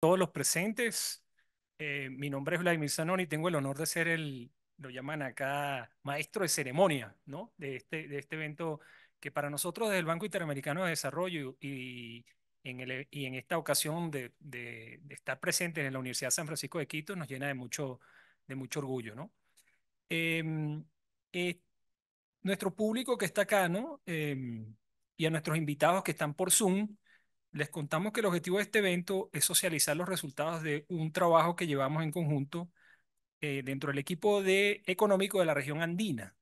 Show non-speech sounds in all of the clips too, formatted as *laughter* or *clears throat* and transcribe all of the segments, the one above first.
todos los presentes. Eh, mi nombre es Vladimir y tengo el honor de ser el, lo llaman acá, maestro de ceremonia, ¿no? De este, de este evento que para nosotros desde el Banco Interamericano de Desarrollo y, en, y en esta ocasión de, estar presente en la Universidad San Francisco de Quito nos llena de mucho, de mucho orgullo, ¿no? Em, nuestro público que está acá, ¿no? Em, y a nuestros invitados que están por Zoom, les contamos que el objetivo de este evento es socializar los resultados de un trabajo que llevamos en conjunto eh, dentro del equipo de, económico de la región andina,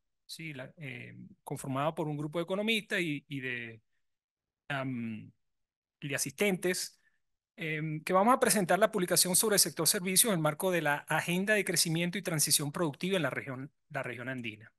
eh, conformado por un grupo de economistas y, de, asistentes, em, que vamos a presentar la publicación sobre el sector servicios en el marco de la Agenda de Crecimiento y Transición Productiva en la región, la región andina.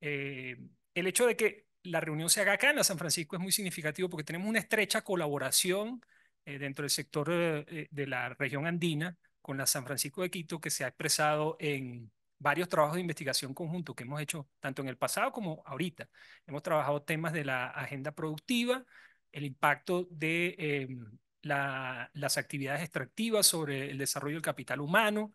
Eh, el hecho de que la reunión se haga acá en San Francisco es muy significativo porque tenemos una estrecha colaboración eh, dentro del sector eh, eh, de la región andina con la San Francisco de Quito que se ha expresado en varios trabajos de investigación conjunto que hemos hecho tanto en el pasado como ahorita. Hemos trabajado temas de la agenda productiva, el impacto de em, las actividades extractivas sobre el desarrollo del capital humano,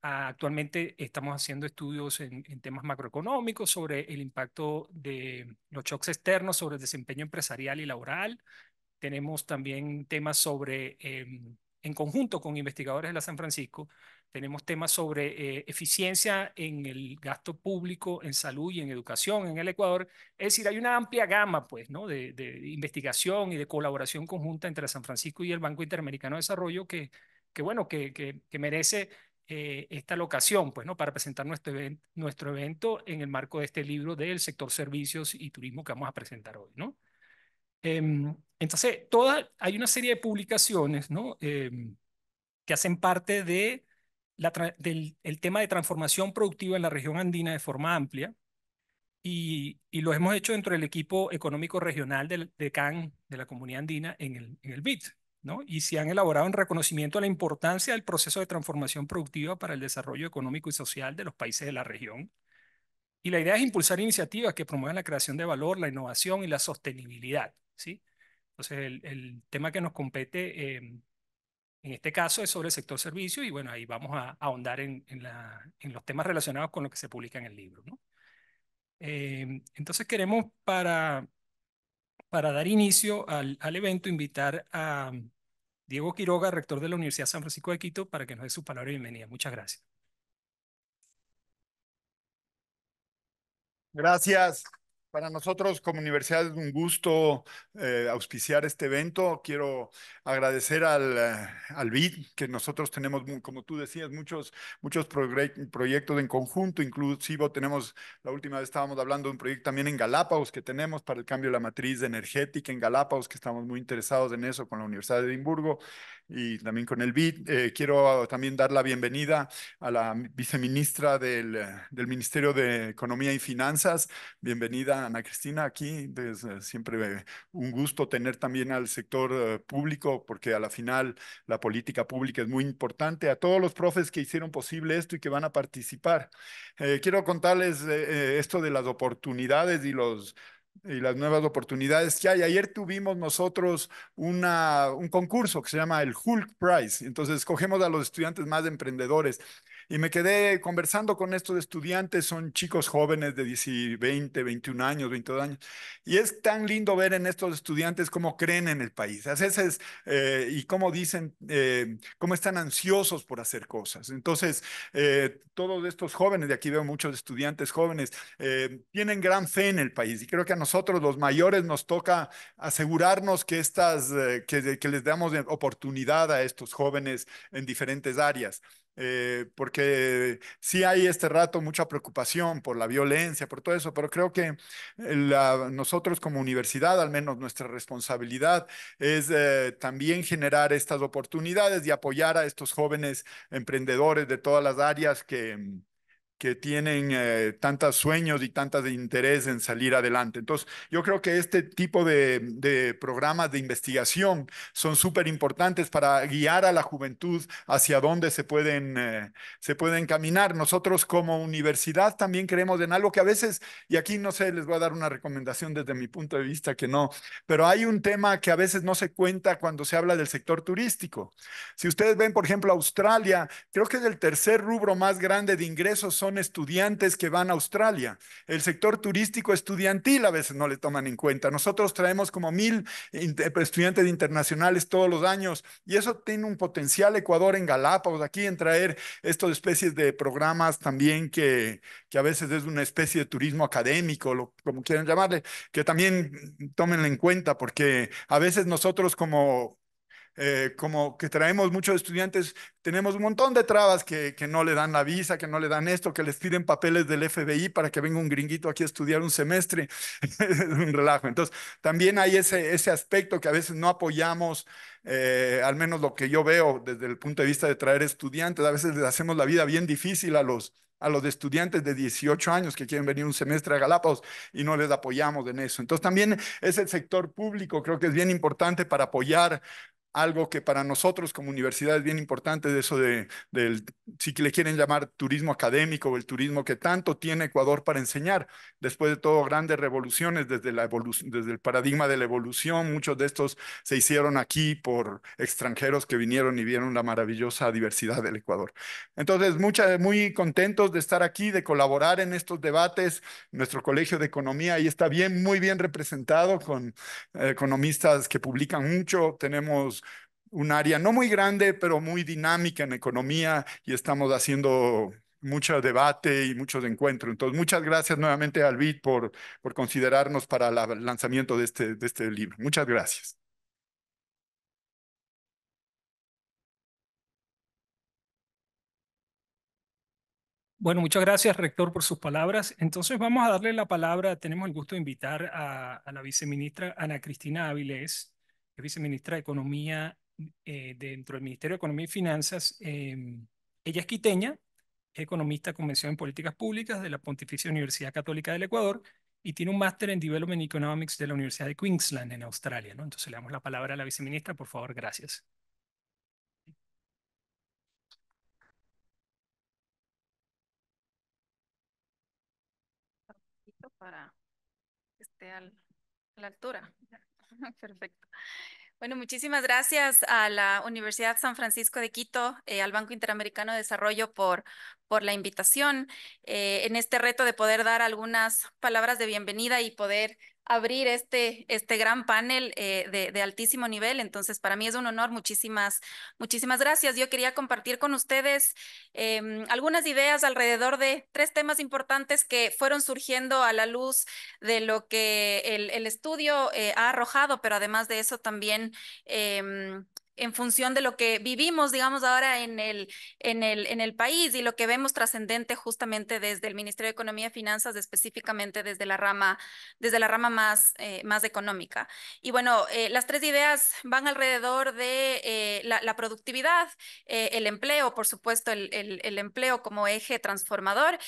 Actualmente estamos haciendo estudios en, temas macroeconómicos sobre el impacto de los shocks externos sobre el desempeño empresarial y laboral. Tenemos también temas sobre, em, en conjunto con investigadores de la San Francisco, tenemos temas sobre eh, eficiencia en el gasto público, en salud y en educación en el Ecuador. Es decir, hay una amplia gama pues, ¿no? de, investigación y de colaboración conjunta entre San Francisco y el Banco Interamericano de Desarrollo que, que bueno, que, que merece eh, esta locación, pues, ¿no? Para presentar nuestro, nuestro evento en el marco de este libro del sector servicios y turismo que vamos a presentar hoy, ¿no? Em, entonces, toda, hay una serie de publicaciones, ¿no? Em, que hacen parte de del tema de transformación productiva en la región andina de forma amplia, y, y, lo hemos hecho dentro del equipo económico regional del, de CAN, de la comunidad andina, en el, en el BIT y se han elaborado en reconocimiento a la importancia del proceso de transformación productiva para el desarrollo económico y social de los países de la región. Y la idea es impulsar iniciativas que promuevan la creación de valor, la innovación y la sostenibilidad. ¿sí? Entonces, el, tema que nos compete em, en este caso es sobre el sector servicio y bueno, ahí vamos a, ahondar en, en, la, en, los temas relacionados con lo que se publica en el libro. ¿no? Em, entonces, queremos para, para dar inicio al, al evento invitar a, Diego Quiroga, rector de la Universidad San Francisco de Quito, para que nos dé su palabra y bienvenida. Muchas gracias. Gracias. Para nosotros como universidad es un gusto eh, auspiciar este evento. Quiero agradecer al, eh, BID, que nosotros tenemos, como tú decías, muchos, muchos proyectos en conjunto. Inclusive tenemos, la última vez estábamos hablando de un proyecto también en Galápagos que tenemos para el cambio de la matriz energética en Galápagos, que estamos muy interesados en eso con la Universidad de Edimburgo y también con el BID. Eh, quiero también dar la bienvenida a la viceministra del, del, Ministerio de Economía y Finanzas. Bienvenida, Ana Cristina, aquí. es siempre un gusto tener también al sector eh, público, porque a la final la política pública es muy importante. A todos los profes que hicieron posible esto y que van a participar. Eh, quiero contarles esto de las oportunidades y los y las nuevas oportunidades que hay. Ayer tuvimos nosotros una, un concurso que se llama el Hulk Prize. Entonces, cogemos a los estudiantes más emprendedores y me quedé conversando con estos estudiantes, son chicos jóvenes de 20, 21 años, 22 años. Y es tan lindo ver en estos estudiantes cómo creen en el país, a veces, eh, y cómo dicen, eh, cómo están ansiosos por hacer cosas. Entonces, eh, todos estos jóvenes, de aquí veo muchos estudiantes jóvenes, tienen gran fe en el país. Y creo que a nosotros los mayores nos toca asegurarnos que estas, que, que les damos oportunidad a estos jóvenes en diferentes áreas. Eh, porque sí hay este rato mucha preocupación por la violencia, por todo eso, pero creo que ah, nosotros como universidad, al menos nuestra responsabilidad es eh, también generar estas oportunidades y apoyar a estos jóvenes emprendedores de todas las áreas que mm, que tienen tantas eh, tantos sueños y tantas interés en salir adelante. Entonces, yo creo que este tipo de, programas de investigación son súper importantes para guiar a la juventud hacia dónde se pueden, eh, se pueden caminar. Nosotros como universidad también creemos en algo que a veces, y aquí no sé, les voy a dar una recomendación desde mi punto de vista que no, pero hay un tema que a veces no se cuenta cuando se habla del sector turístico. Si ustedes ven, por ejemplo, Australia, creo que es el tercer rubro más grande de ingresos son estudiantes que van a Australia. El sector turístico estudiantil a veces no le toman en cuenta. Nosotros traemos como mil estudiantes internacionales todos los años y eso tiene un potencial Ecuador en Galápagos, aquí en traer estas especies de programas también que, que a veces es una especie de turismo académico, como quieran llamarle, que también tómenlo en cuenta porque a veces nosotros como eh, como que traemos muchos estudiantes, tenemos un montón de trabas que, no le dan la visa, que no le dan esto, que les piden papeles del FBI para que venga un gringuito aquí a estudiar un semestre, *laughs* un relajo. Entonces, también hay ese, ese aspecto que a veces no apoyamos, eh, al menos lo que yo veo desde el punto de vista de traer estudiantes, a veces les hacemos la vida bien difícil a los, a los estudiantes de 18 años que quieren venir un semestre a Galápagos y no les apoyamos en eso. Entonces también es el sector público, creo que es bien importante para apoyar algo que para nosotros como universidad es bien importante, de eso de, del, si le quieren llamar turismo académico o el turismo que tanto tiene Ecuador para enseñar. Después de todo, grandes revoluciones desde, la desde el paradigma de la evolución, muchos de estos se hicieron aquí por extranjeros que vinieron y vieron la maravillosa diversidad del Ecuador. Entonces, mucha, muy contentos de estar aquí, de colaborar en estos debates. Nuestro Colegio de Economía ahí está bien, muy bien representado con eh, economistas que publican mucho. Tenemos un área no muy grande, pero muy dinámica en economía y estamos haciendo mucho debate y muchos encuentros. Entonces, muchas gracias nuevamente al BID por, por considerarnos para el lanzamiento de este, de este libro. Muchas gracias. Bueno, muchas gracias, rector, por sus palabras. Entonces vamos a darle la palabra, tenemos el gusto de invitar a, la viceministra Ana Cristina Áviles, viceministra de Economía eh, dentro del Ministerio de Economía y Finanzas. Em, ella es quiteña, es economista con mención en políticas públicas de la Pontificia Universidad Católica del Ecuador y tiene un máster en Development Economics de la Universidad de Queensland en Australia. ¿no? Entonces le damos la palabra a la viceministra, por favor, gracias. Para que esté a la altura. *laughs* Perfecto. Bueno, muchísimas gracias a la Universidad San Francisco de Quito, eh, al Banco Interamericano de Desarrollo por, por la invitación eh, en este reto de poder dar algunas palabras de bienvenida y poder abrir este, este gran panel eh, de, altísimo nivel. Entonces, para mí es un honor. Muchísimas, muchísimas gracias. Yo quería compartir con ustedes em, algunas ideas alrededor de tres temas importantes que fueron surgiendo a la luz de lo que el, estudio eh, ha arrojado, pero además de eso también em, en función de lo que vivimos, digamos, ahora en el, en el, en el país y lo que vemos trascendente justamente desde el Ministerio de Economía y Finanzas, específicamente desde la rama, desde la rama más, eh, más económica. Y bueno, eh, las tres ideas van alrededor de eh, la, productividad, el empleo, por supuesto, el, el, empleo como eje transformador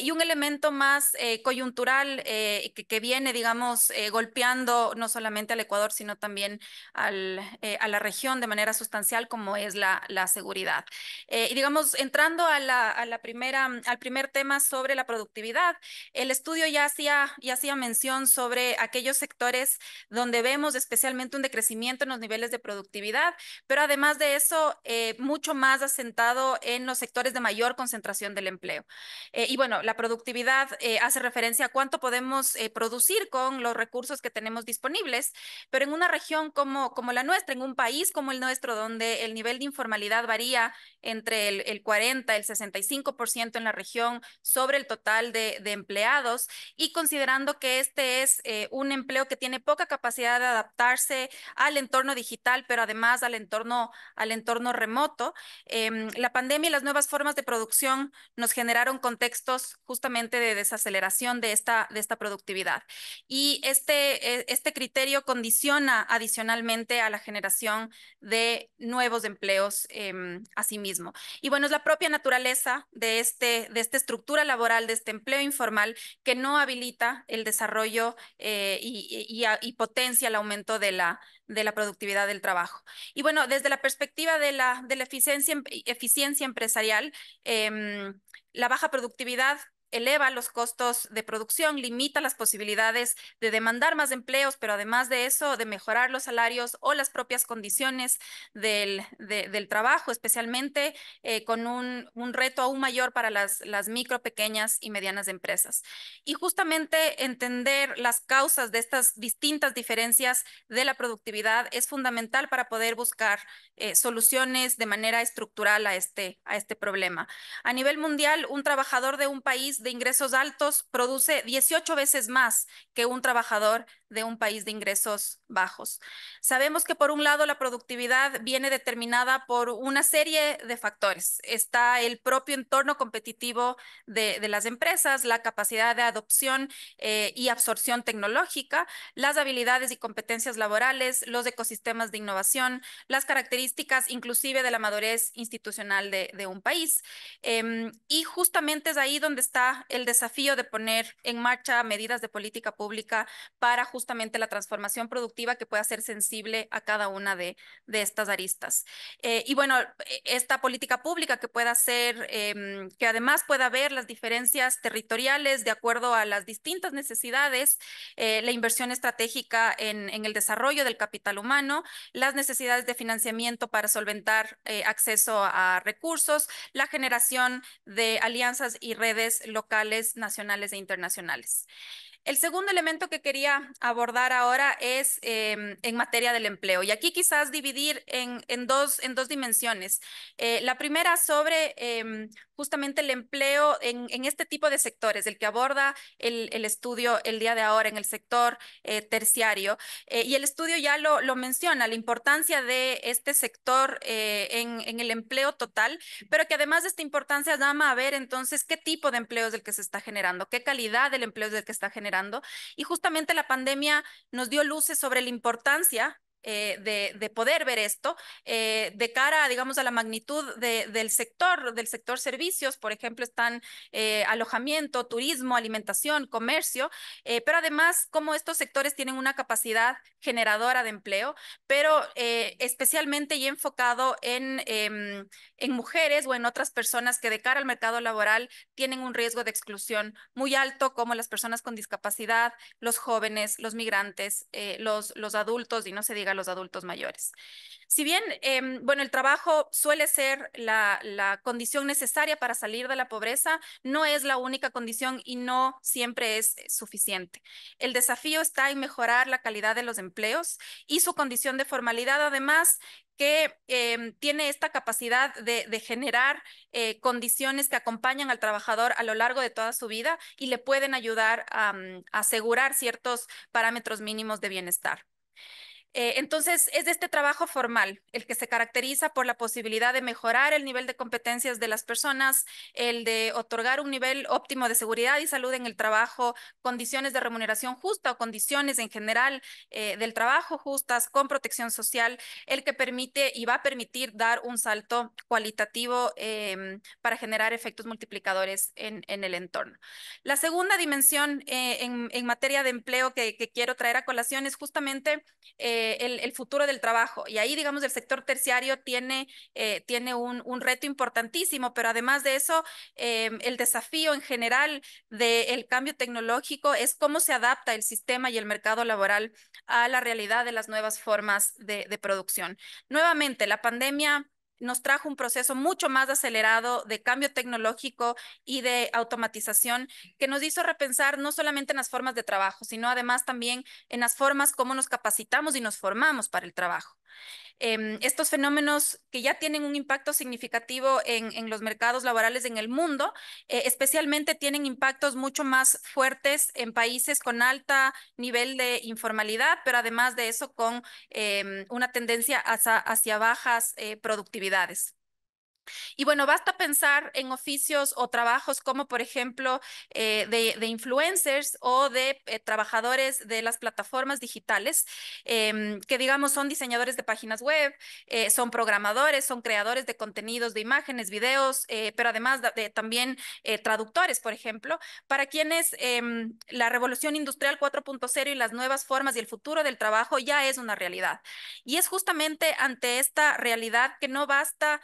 y un elemento más coyuntural que, viene, digamos, golpeando no solamente al Ecuador, sino también al, a la región de manera sustancial como es la, seguridad. Eh, y digamos, entrando a la, primera, mm, al primer tema sobre la productividad, el estudio ya hacía, ya hacía mención sobre aquellos sectores donde vemos especialmente un decrecimiento en los niveles de productividad, pero además de eso, eh, mucho más asentado en los sectores de mayor concentración del empleo. Eh, y bueno, la productividad hace referencia a cuánto podemos producir con los recursos que tenemos disponibles, pero en una región como, como la nuestra, en un país como el donde el nivel de informalidad varía entre el, 40 y el 65% en la región sobre el total de, empleados y considerando que este es eh, un empleo que tiene poca capacidad de adaptarse al entorno digital, pero además al entorno, al entorno remoto, em, la pandemia y las nuevas formas de producción nos generaron contextos justamente de desaceleración de esta, de esta productividad. Y este, e, este criterio condiciona adicionalmente a la generación de nuevos empleos em, a sí mismo. Y bueno, es la propia naturaleza de, este, de esta estructura laboral, de este empleo informal, que no habilita el desarrollo eh, y, potencia el aumento de la, de la productividad del trabajo. Y bueno, desde la perspectiva de la, de la eficiencia, eficiencia empresarial, em, la baja productividad eleva los costos de producción, limita las posibilidades de demandar más empleos, pero además de eso, de mejorar los salarios o las propias condiciones del, del trabajo, especialmente eh, con un, un, reto aún mayor para las, las micro, pequeñas y medianas empresas. Y justamente entender las causas de estas distintas diferencias de la productividad es fundamental para poder buscar eh, soluciones de manera estructural a este, a este problema. A nivel mundial, un trabajador de un país de ingresos altos produce 18 veces más que un trabajador de un país de ingresos bajos. Sabemos que por un lado la productividad viene determinada por una serie de factores. Está el propio entorno competitivo de, las empresas, la capacidad de adopción eh, y absorción tecnológica, las habilidades y competencias laborales, los ecosistemas de innovación, las características inclusive de la madurez institucional de, un país. Em, y justamente es ahí donde está el desafío de poner en marcha medidas de política pública para justamente la transformación productiva que pueda ser sensible a cada una de, estas aristas. Eh, y bueno, e, esta política pública que pueda ser, em, que además pueda ver las diferencias territoriales de acuerdo a las distintas necesidades, eh, la inversión estratégica en, en, el desarrollo del capital humano, las necesidades de financiamiento para solventar eh, acceso a recursos, la generación de alianzas y redes locales, nacionales e internacionales. El segundo elemento que quería abordar ahora es em, en materia del empleo. Y aquí quizás dividir en, dos, en dos, dimensiones. Eh, la primera sobre em, justamente el empleo en, este tipo de sectores, el que aborda el, estudio el día de ahora en el sector eh, terciario. Eh, y el estudio ya lo, menciona, la importancia de este sector eh, en, el empleo total, pero que además de esta importancia llama a ver entonces qué tipo de empleo es el que se está generando, qué calidad del empleo es el que está generando. Y justamente la pandemia nos dio luces sobre la importancia eh, de, poder ver esto eh, de cara, digamos, a la magnitud del sector, del sector servicios, por ejemplo, están eh, alojamiento, turismo, alimentación, comercio, pero además como estos sectores tienen una capacidad generadora de empleo, pero especialmente y enfocado en, em, en mujeres o en otras personas que de cara al mercado laboral tienen un riesgo de exclusión muy alto, como las personas con discapacidad, los jóvenes, los migrantes, los, los adultos y no se diga a los adultos mayores. Si bien, em, bueno, el trabajo suele ser la, condición necesaria para salir de la pobreza, no es la única condición y no siempre es suficiente. El desafío está en mejorar la calidad de los empleos y su condición de formalidad, además que em, tiene esta capacidad de, generar eh, condiciones que acompañan al trabajador a lo largo de toda su vida y le pueden ayudar a mm, asegurar ciertos parámetros mínimos de bienestar. Eh, entonces, es de este trabajo formal el que se caracteriza por la posibilidad de mejorar el nivel de competencias de las personas, el de otorgar un nivel óptimo de seguridad y salud en el trabajo, condiciones de remuneración justa o condiciones en general eh, del trabajo justas con protección social, el que permite y va a permitir dar un salto cualitativo em, para generar efectos multiplicadores en, el entorno. La segunda dimensión eh, en, materia de empleo que, quiero traer a colación es justamente... Eh, el, futuro del trabajo. Y ahí, digamos, el sector terciario tiene, eh, tiene un, reto importantísimo, pero además de eso, eh, el desafío en general del cambio tecnológico es cómo se adapta el sistema y el mercado laboral a la realidad de las nuevas formas de, de producción. Nuevamente, la pandemia nos trajo un proceso mucho más acelerado de cambio tecnológico y de automatización que nos hizo repensar no solamente en las formas de trabajo, sino además también en las formas como nos capacitamos y nos formamos para el trabajo. Em, estos fenómenos que ya tienen un impacto significativo en, los mercados laborales en el mundo, eh, especialmente tienen impactos mucho más fuertes en países con alto nivel de informalidad, pero además de eso con em, una tendencia hacia bajas eh, productividades. Y bueno, basta pensar en oficios o trabajos como, por ejemplo, eh, de, influencers o de eh, trabajadores de las plataformas digitales, em, que digamos son diseñadores de páginas web, eh, son programadores, son creadores de contenidos, de imágenes, videos, pero además de, también traductores, por ejemplo, para quienes em, la revolución industrial 4.0 y las nuevas formas y el futuro del trabajo ya es una realidad. Y es justamente ante esta realidad que no basta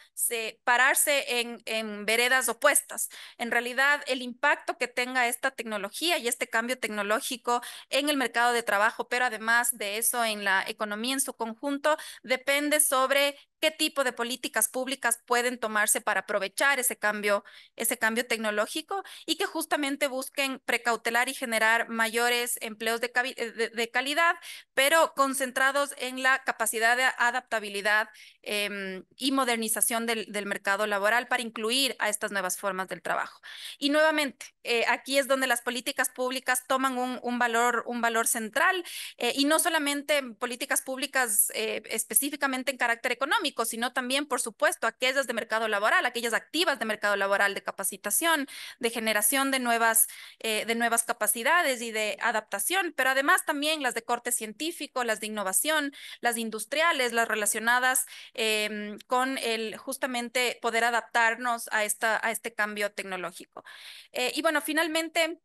para pararse en, en, veredas opuestas. En realidad, el impacto que tenga esta tecnología y este cambio tecnológico en el mercado de trabajo, pero además de eso en la economía en su conjunto, depende sobre qué tipo de políticas públicas pueden tomarse para aprovechar ese cambio, ese cambio tecnológico y que justamente busquen precautelar y generar mayores empleos de, eh, calidad, pero concentrados en la capacidad de adaptabilidad em, y modernización del, mercado laboral para incluir a estas nuevas formas del trabajo. Y nuevamente, eh, aquí es donde las políticas públicas toman un, valor, un valor central eh, y no solamente políticas públicas específicamente en carácter económico, sino también, por supuesto, aquellas de mercado laboral, aquellas activas de mercado laboral, de capacitación, de generación de nuevas, eh, de nuevas capacidades y de adaptación, pero además también las de corte científico, las de innovación, las industriales, las relacionadas em, con el justamente poder adaptarnos a, esta, a este cambio tecnológico. Eh, y bueno, finalmente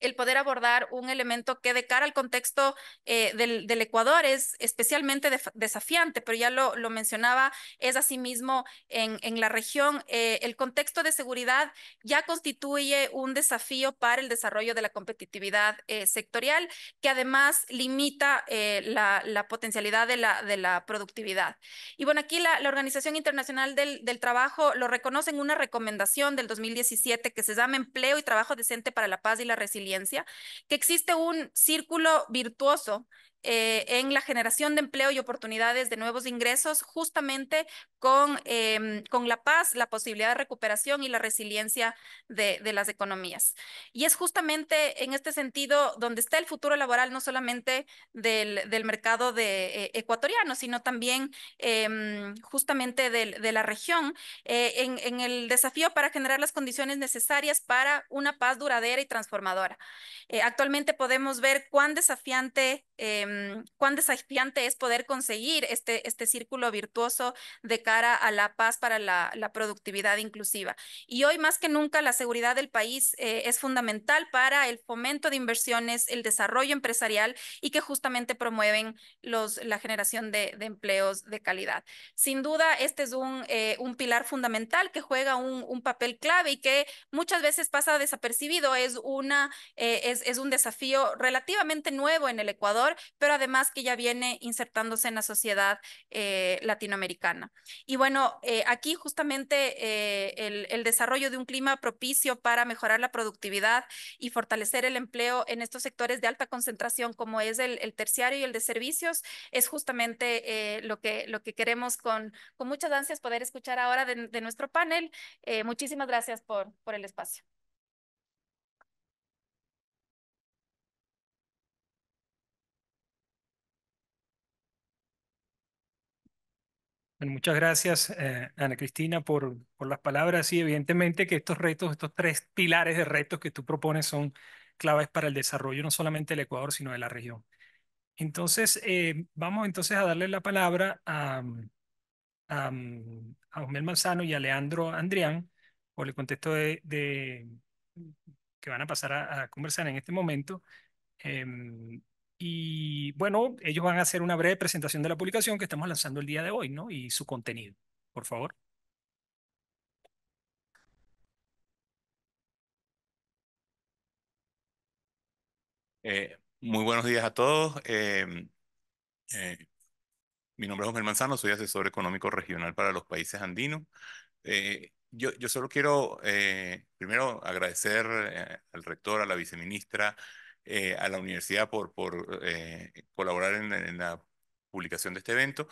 el poder abordar un elemento que de cara al contexto eh, del, Ecuador es especialmente desafiante, pero ya lo, mencionaba, es asimismo en, en la región. Eh, el contexto de seguridad ya constituye un desafío para el desarrollo de la competitividad eh, sectorial, que además limita la, potencialidad de la, de la productividad. Y bueno, aquí la, Organización Internacional del, del Trabajo lo reconoce en una recomendación del 2017 que se llama Empleo y Trabajo Decente para la Paz y la Resiliencia que existe un círculo virtuoso eh, en la generación de empleo y oportunidades de nuevos ingresos, justamente con, em, con la paz, la posibilidad de recuperación y la resiliencia de, de, las economías. Y es justamente en este sentido donde está el futuro laboral, no solamente del, del mercado de, eh, ecuatoriano, sino también em, justamente de, de la región, eh, en, en el desafío para generar las condiciones necesarias para una paz duradera y transformadora. actualmente podemos ver cuán desafiante eh, Em, cuán desafiante es poder conseguir este, este círculo virtuoso de cara a la paz para la, productividad inclusiva. Y hoy más que nunca la seguridad del país eh, es fundamental para el fomento de inversiones, el desarrollo empresarial y que justamente promueven los, la generación de, empleos de calidad. Sin duda, este es un, eh, un pilar fundamental que juega un, papel clave y que muchas veces pasa desapercibido. Es, una, eh, es, es un desafío relativamente nuevo en el Ecuador, pero además que ya viene insertándose en la sociedad eh, latinoamericana. Y bueno, eh, aquí justamente eh, el, desarrollo de un clima propicio para mejorar la productividad y fortalecer el empleo en estos sectores de alta concentración como es el, terciario y el de servicios es justamente lo, que, lo que queremos con, con muchas ansias poder escuchar ahora de, nuestro panel. muchísimas gracias por, por el espacio. muchas gracias, eh, Ana Cristina, por, por las palabras. Y evidentemente que estos retos, estos tres pilares de retos que tú propones son claves para el desarrollo no solamente del Ecuador, sino de la región. Entonces, eh, vamos entonces a darle la palabra a, a, Osmel Manzano y a Leandro Andrián por el contexto de, de que van a pasar a, conversar en este momento. Eh, y bueno, ellos van a hacer una breve presentación de la publicación que estamos lanzando el día de hoy, ¿no? Y su contenido, por favor. Eh, muy buenos días a todos. Em, eh, mi nombre es José Manzano, soy asesor económico regional para los países andinos. Eh, yo, yo, solo quiero primero agradecer al rector, a la viceministra, eh, a la universidad por, por eh, colaborar en, la publicación de este evento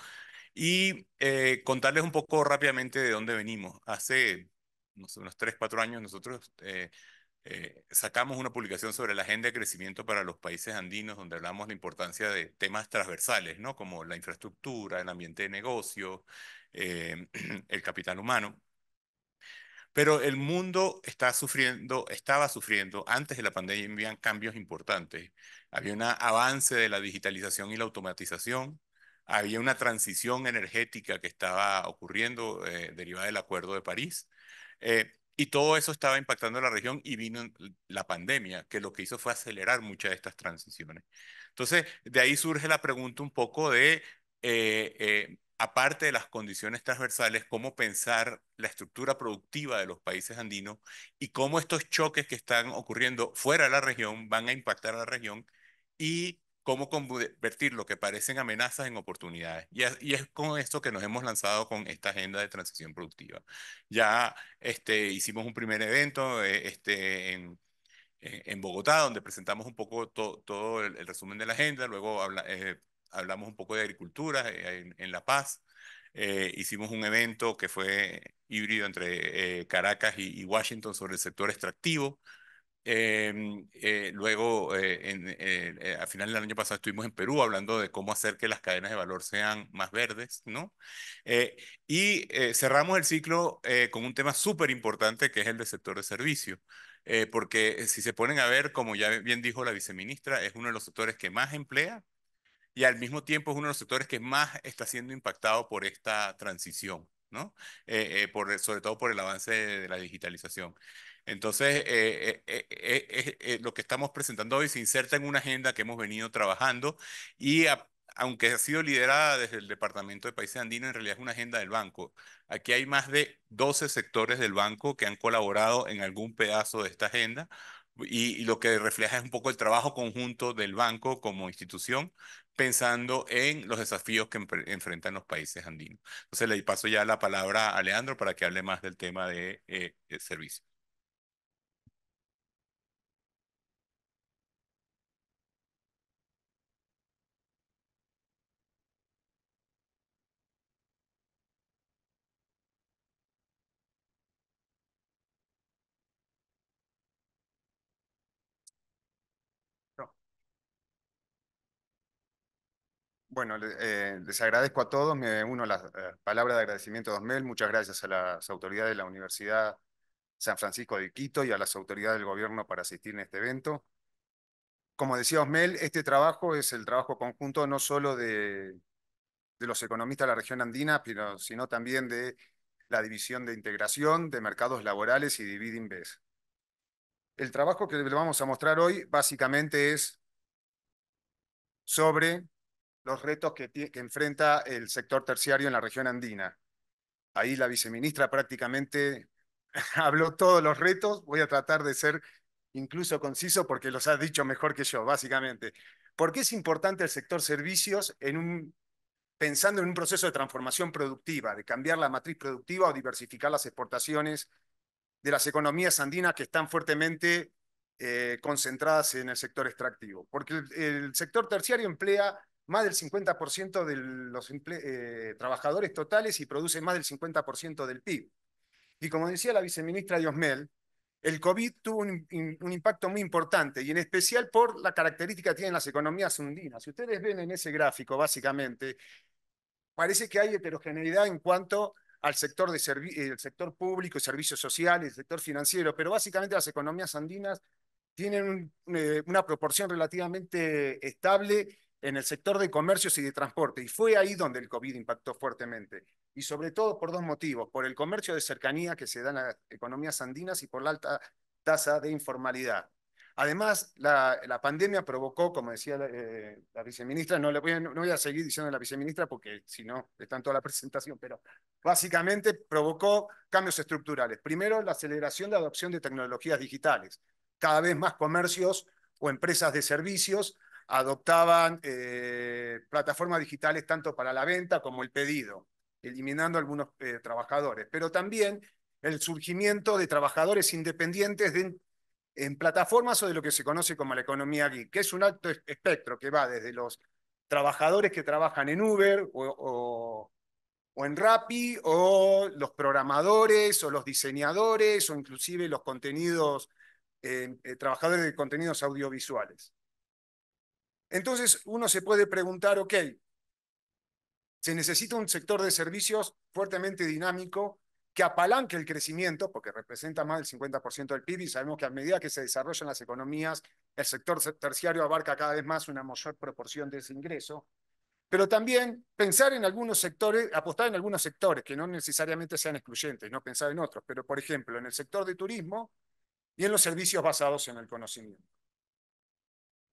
y eh, contarles un poco rápidamente de dónde venimos. Hace unos 3, 4 años nosotros sacamos una publicación sobre la agenda de crecimiento para los países andinos, donde hablamos de la importancia de temas transversales, ¿no? como la infraestructura, el ambiente de negocio, *clears throat* el capital humano. Pero el mundo está sufriendo, estaba sufriendo antes de la pandemia habían cambios importantes. Había un avance de la digitalización y la automatización. Había una transición energética que estaba ocurriendo eh, derivada del Acuerdo de París. Eh, y todo eso estaba impactando a la región y vino la pandemia, que lo que hizo fue acelerar muchas de estas transiciones. Entonces, de ahí surge la pregunta un poco de eh, aparte de las condiciones transversales, cómo pensar la estructura productiva de los países andinos y cómo estos choques que están ocurriendo fuera de la región van a impactar a la región y cómo convertir lo que parecen amenazas en oportunidades. Y es, con esto que nos hemos lanzado con esta agenda de transición productiva. Ya este, hicimos un primer evento eh, este, en, Bogotá, donde presentamos un poco todo el, resumen de la agenda, luego habla, eh, hablamos un poco de agricultura eh, en, La Paz. Eh, hicimos un evento que fue híbrido entre eh, Caracas y, Washington sobre el sector extractivo. Em, luego, en, a final del año pasado, estuvimos en Perú hablando de cómo hacer que las cadenas de valor sean más verdes, ¿no? y cerramos el ciclo con un tema súper importante que es el del sector de servicios. porque si se ponen a ver, como ya bien dijo la viceministra, es uno de los sectores que más emplea, y al mismo tiempo es uno de los sectores que más está siendo impactado por esta transición, ¿no? Eh, eh, por, sobre todo por el avance de, la digitalización. Entonces, eh, lo que estamos presentando hoy se inserta en una agenda que hemos venido trabajando y aunque ha sido liderada desde el Departamento de Países Andinos, en realidad es una agenda del banco. Aquí hay más de 12 sectores del banco que han colaborado en algún pedazo de esta agenda y, lo que refleja es un poco el trabajo conjunto del banco como institución pensando en los desafíos que enfrentan los países andinos. Entonces le paso ya la palabra a Leandro para que hable más del tema de eh, servicios. Bueno, eh, les agradezco a todos. Me uno a las eh, palabras de agradecimiento de Osmel, Muchas gracias a las autoridades de la Universidad San Francisco de Quito y a las autoridades del gobierno para asistir en este evento. Como decía Osmel, este trabajo es el trabajo conjunto no solo de, los economistas de la región andina, sino, también de la División de Integración de Mercados Laborales y vez El trabajo que le vamos a mostrar hoy básicamente es sobre los retos que, enfrenta el sector terciario en la región andina. Ahí la viceministra prácticamente *laughs* habló todos los retos, voy a tratar de ser incluso conciso porque los ha dicho mejor que yo, básicamente. ¿Por qué es importante el sector servicios en un, pensando en un proceso de transformación productiva, de cambiar la matriz productiva o diversificar las exportaciones de las economías andinas que están fuertemente eh, concentradas en el sector extractivo? Porque el sector terciario emplea más del 50% de los eh, trabajadores totales y produce más del 50% del PIB. Y como decía la viceministra Diosmel, el COVID tuvo un, impacto muy importante y en especial por la característica que tienen las economías andinas Si ustedes ven en ese gráfico, básicamente, parece que hay heterogeneidad en cuanto al sector, de eh, el sector público, servicios sociales, el sector financiero, pero básicamente las economías andinas tienen eh, una proporción relativamente estable en el sector de comercios y de transporte. Y fue ahí donde el COVID impactó fuertemente. Y sobre todo por dos motivos, por el comercio de cercanía que se da en las economías andinas y por la alta tasa de informalidad. Además, la, pandemia provocó, como decía eh, la, viceministra, no, le voy a, seguir diciendo la viceministra porque si no, está en toda la *laughs* presentación, pero básicamente provocó cambios estructurales. Primero, la aceleración de adopción de tecnologías digitales. Cada vez más comercios o empresas de servicios adoptaban eh, plataformas digitales tanto para la venta como el pedido, eliminando algunos eh, trabajadores, pero también el surgimiento de trabajadores independientes en plataformas o de lo que se conoce como la economía geek, que es un alto espectro que va desde los trabajadores que trabajan en Uber o, en Rappi, o los programadores o los diseñadores o inclusive los contenidos, eh, trabajadores de contenidos audiovisuales. Entonces uno se puede preguntar, ok, se necesita un sector de servicios fuertemente dinámico que apalanque el crecimiento, porque representa más del 50% del PIB y sabemos que a medida que se desarrollan las economías, el sector terciario abarca cada vez más una mayor proporción de ese ingreso, pero también pensar en algunos sectores, apostar en algunos sectores que no necesariamente sean excluyentes, no pensar en otros, pero por ejemplo en el sector de turismo y en los servicios basados en el conocimiento.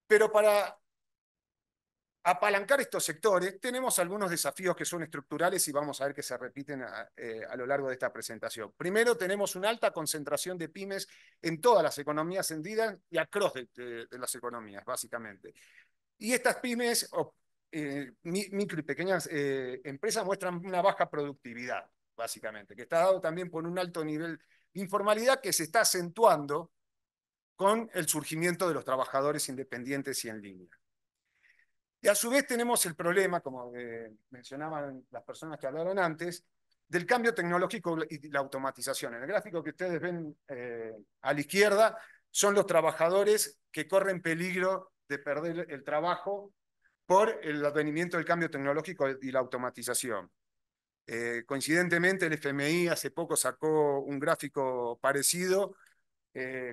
Pero para apalancar estos sectores, tenemos algunos desafíos que son estructurales y vamos a ver que se repiten a, eh, lo largo de esta presentación. Primero, tenemos una alta concentración de pymes en todas las economías encendidas y across de, de, las economías, básicamente. Y estas pymes, o, eh, micro y pequeñas eh, empresas, muestran una baja productividad, básicamente, que está dado también por un alto nivel de informalidad que se está acentuando con el surgimiento de los trabajadores independientes y en línea. Y a su vez tenemos el problema, como eh, mencionaban las personas que hablaron antes, del cambio tecnológico y la automatización. En el gráfico que ustedes ven eh, a la izquierda son los trabajadores que corren peligro de perder el trabajo por el advenimiento del cambio tecnológico y la automatización. Eh, coincidentemente, el FMI hace poco sacó un gráfico parecido,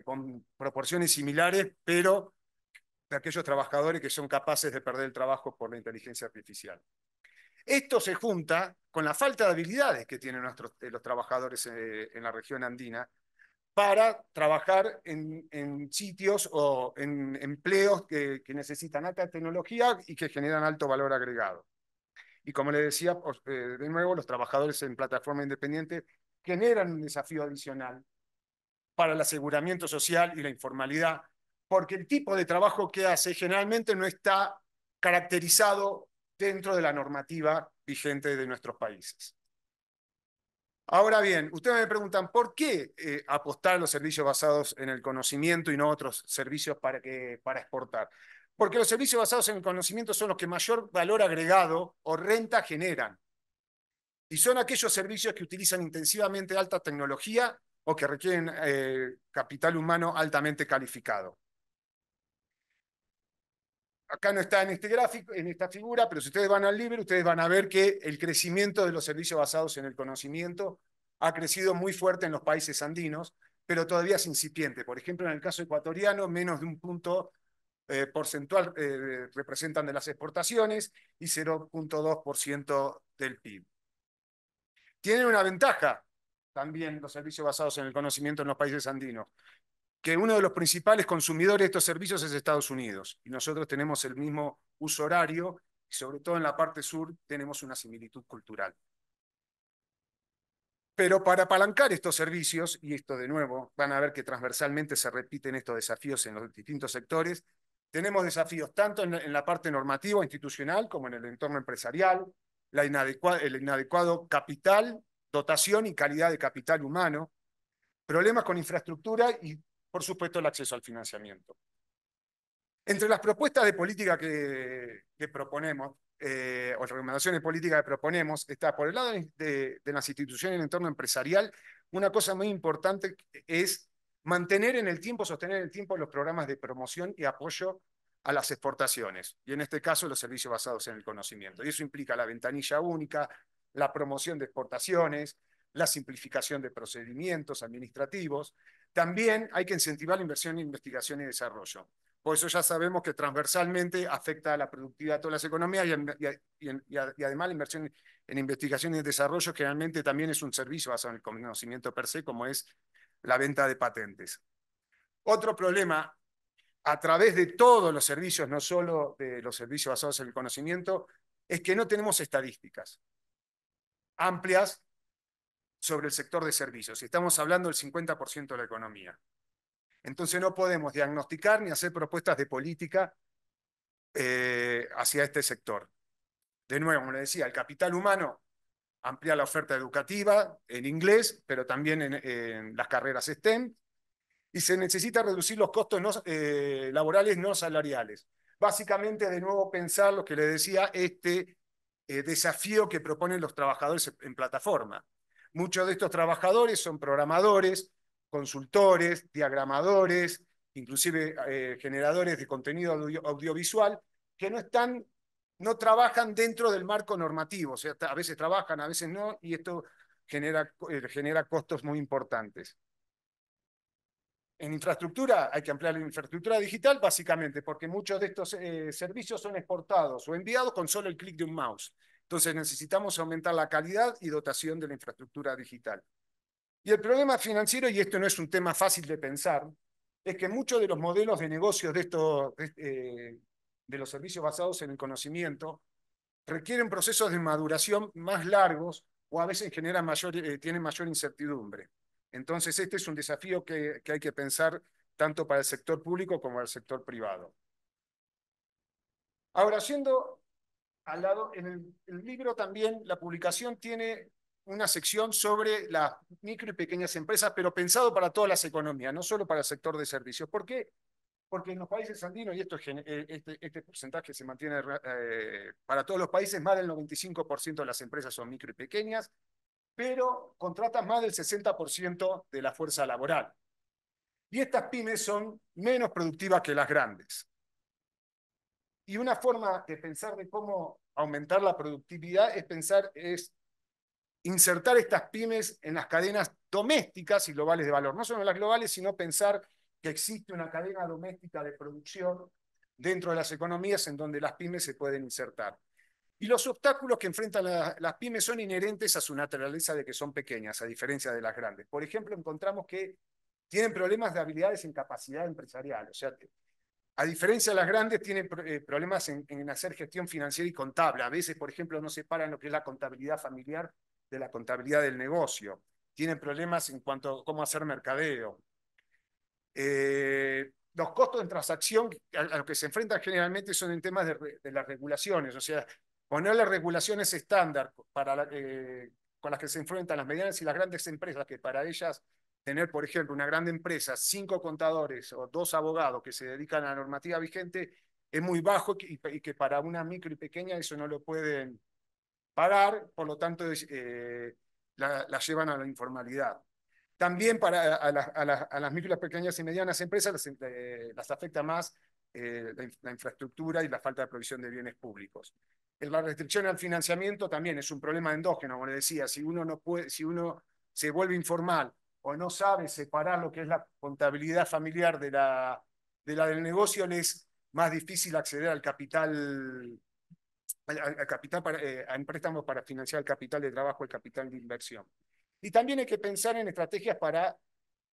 con proporciones similares, pero de aquellos trabajadores que son capaces de perder el trabajo por la inteligencia artificial. Esto se junta con la falta de habilidades que tienen nuestros, eh, los trabajadores eh, en la región andina para trabajar en, sitios o en empleos que, necesitan alta tecnología y que generan alto valor agregado. Y como le decía, eh, de nuevo, los trabajadores en plataforma independiente generan un desafío adicional para el aseguramiento social y la informalidad porque el tipo de trabajo que hace generalmente no está caracterizado dentro de la normativa vigente de nuestros países. Ahora bien, ustedes me preguntan, ¿por qué eh, apostar a los servicios basados en el conocimiento y no otros servicios para, que, para exportar? Porque los servicios basados en el conocimiento son los que mayor valor agregado o renta generan. Y son aquellos servicios que utilizan intensivamente alta tecnología o que requieren eh, capital humano altamente calificado acá no está en este gráfico, en esta figura, pero si ustedes van al libro, ustedes van a ver que el crecimiento de los servicios basados en el conocimiento ha crecido muy fuerte en los países andinos, pero todavía es incipiente. Por ejemplo, en el caso ecuatoriano, menos de un punto eh, porcentual eh, representan de las exportaciones y 0.2% del PIB. Tienen una ventaja también los servicios basados en el conocimiento en los países andinos, que uno de los principales consumidores de estos servicios es Estados Unidos. Y nosotros tenemos el mismo uso horario y sobre todo en la parte sur tenemos una similitud cultural. Pero para apalancar estos servicios, y esto de nuevo, van a ver que transversalmente se repiten estos desafíos en los distintos sectores, tenemos desafíos tanto en la parte normativa institucional como en el entorno empresarial, la el inadecuado capital, dotación y calidad de capital humano, problemas con infraestructura y por supuesto, el acceso al financiamiento. Entre las propuestas de política que, proponemos, eh, o recomendaciones políticas que proponemos, está por el lado de, las instituciones en entorno empresarial, una cosa muy importante es mantener en el tiempo, sostener en el tiempo los programas de promoción y apoyo a las exportaciones, y en este caso los servicios basados en el conocimiento. Y eso implica la ventanilla única, la promoción de exportaciones, la simplificación de procedimientos administrativos, también hay que incentivar la inversión en investigación y desarrollo. Por eso ya sabemos que transversalmente afecta a la productividad de todas las economías y, además la inversión en investigación y desarrollo generalmente también es un servicio basado en el conocimiento per se, como es la venta de patentes. Otro problema, a través de todos los servicios, no solo de los servicios basados en el conocimiento, es que no tenemos estadísticas amplias sobre el sector de servicios y estamos hablando del 50% de la economía. Entonces no podemos diagnosticar ni hacer propuestas de política eh, hacia este sector. De nuevo, como le decía, el capital humano amplía la oferta educativa en inglés, pero también en, las carreras STEM. Y se necesita reducir los costos eh, laborales no salariales. Básicamente, de nuevo, pensar lo que le decía, este eh, desafío que proponen los trabajadores en plataforma. Muchos de estos trabajadores son programadores, consultores, diagramadores, inclusive eh, generadores de contenido audiovisual, que no están, no trabajan dentro del marco normativo, o sea, a veces trabajan, a veces no, y esto genera, eh, genera costos muy importantes. En infraestructura, hay que ampliar la infraestructura digital básicamente porque muchos de estos eh, servicios son exportados o enviados con solo el clic de un mouse. Entonces necesitamos aumentar la calidad y dotación de la infraestructura digital. Y el problema financiero, y esto no es un tema fácil de pensar, es que muchos de los modelos de negocios de, estos, eh, de los servicios basados en el conocimiento requieren procesos de maduración más largos o a veces generan mayor, eh, tienen mayor incertidumbre. Entonces, este es un desafío que, hay que pensar tanto para el sector público como para el sector privado. Ahora, siendo al lado, en el, libro también, la publicación tiene una sección sobre las micro y pequeñas empresas, pero pensado para todas las economías, no solo para el sector de servicios. ¿Por qué? Porque en los países andinos, y esto eh, este, este, porcentaje se mantiene eh, para todos los países, más del 95% de las empresas son micro y pequeñas, pero contratan más del 60% de la fuerza laboral. Y estas pymes son menos productivas que las grandes. Y una forma de pensar de cómo aumentar la productividad es pensar, es insertar estas pymes en las cadenas domésticas y globales de valor. No solo en las globales, sino pensar que existe una cadena doméstica de producción dentro de las economías en donde las pymes se pueden insertar. Y los obstáculos que enfrentan las pymes son inherentes a su naturaleza de que son pequeñas, a diferencia de las grandes. Por ejemplo, encontramos que tienen problemas de habilidades en capacidad empresarial, o sea, a diferencia de las grandes, tienen eh, problemas en, hacer gestión financiera y contable. A veces, por ejemplo, no separan lo que es la contabilidad familiar de la contabilidad del negocio. Tienen problemas en cuanto a cómo hacer mercadeo. Eh, los costos en transacción a, los que se enfrentan generalmente son en temas de, las regulaciones, o sea, las regulaciones estándar para eh, con las que se enfrentan las medianas y las grandes empresas, que para ellas tener, por ejemplo, una gran empresa, cinco contadores o dos abogados que se dedican a la normativa vigente, es muy bajo y, que para una micro y pequeña eso no lo pueden pagar, por lo tanto eh, la, llevan a la informalidad. También para a, a, las micro, pequeñas y medianas empresas las, eh, afecta más eh, la, infraestructura y la falta de provisión de bienes públicos. La restricción al financiamiento también es un problema endógeno, como le decía, si uno, no puede, si uno se vuelve informal o no sabe separar lo que es la contabilidad familiar de la, de la del negocio, les es más difícil acceder al capital, al, capital para, eh, a préstamos para financiar el capital de trabajo, el capital de inversión. Y también hay que pensar en estrategias para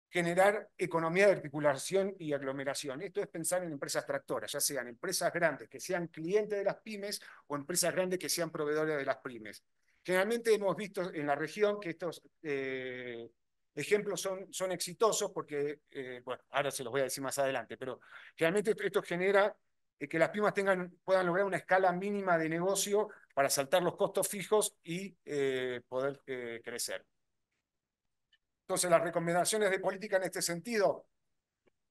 generar economía de articulación y aglomeración. Esto es pensar en empresas tractoras, ya sean empresas grandes que sean clientes de las pymes o empresas grandes que sean proveedores de las pymes. Generalmente hemos visto en la región que estos eh, ejemplos son, son exitosos porque, eh, bueno, ahora se los voy a decir más adelante, pero realmente esto genera eh, que las pymes tengan, puedan lograr una escala mínima de negocio para saltar los costos fijos y eh, poder crecer. Entonces, las recomendaciones de política en este sentido,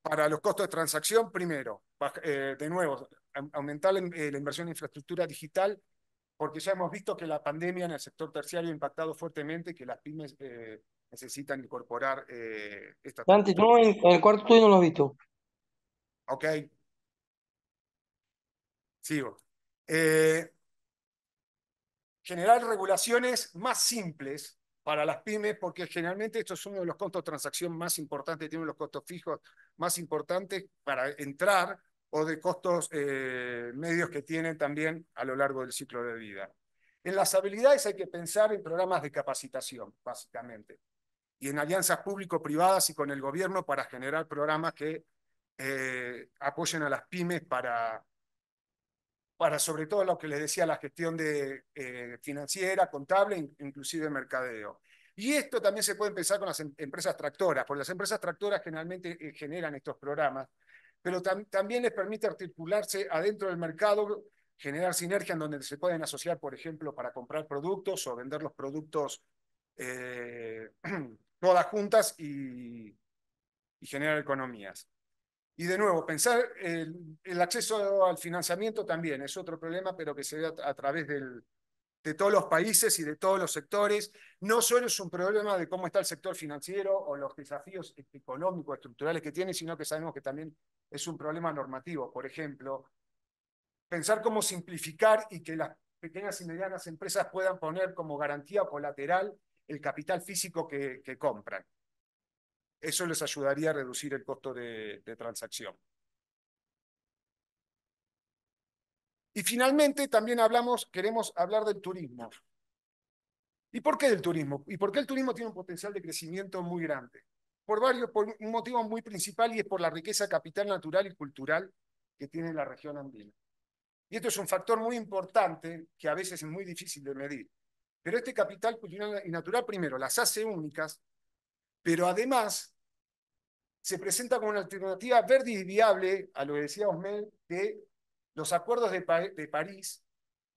para los costos de transacción, primero, de nuevo, aumentar la, inversión en infraestructura digital, porque ya hemos visto que la pandemia en el sector terciario ha impactado fuertemente que las pymes necesitan incorporar eh, esta... en, el cuarto no lo he visto. Ok. Sigo. Eh, generar regulaciones más simples para las pymes, porque generalmente esto es uno de los costos de transacción más importantes, tienen los costos fijos más importantes para entrar o de costos eh, medios que tienen también a lo largo del ciclo de vida. En las habilidades hay que pensar en programas de capacitación, básicamente y en alianzas público-privadas y con el gobierno para generar programas que eh, apoyen a las pymes para, para, sobre todo lo que les decía, la gestión de, eh, financiera, contable, inclusive mercadeo. Y esto también se puede pensar con las em-, empresas tractoras, porque las empresas tractoras generalmente eh, generan estos programas, pero también les permite articularse adentro del mercado, generar sinergia en donde se pueden asociar, por ejemplo, para comprar productos o vender los productos *clears throat* todas juntas y, generar economías. Y de nuevo, pensar el, acceso al financiamiento también es otro problema, pero que se ve a, a través de todos los países y de todos los sectores. No solo es un problema de cómo está el sector financiero o los desafíos económicos, estructurales que tiene, sino que sabemos que también es un problema normativo. Por ejemplo, pensar cómo simplificar y que las pequeñas y medianas empresas puedan poner como garantía colateral el capital físico que, compran. Eso les ayudaría a reducir el costo de, transacción. Y finalmente también hablamos, queremos hablar del turismo. ¿Y por qué del turismo? ¿Y por qué el turismo tiene un potencial de crecimiento muy grande? Por varios, por un motivo muy principal y es por la riqueza capital natural y cultural que tiene la región andina. Y esto es un factor muy importante que a veces es muy difícil de medir. Pero este capital cultural y natural, primero, las hace únicas, pero además se presenta como una alternativa verde y viable a lo que decía Osmel de los acuerdos de, París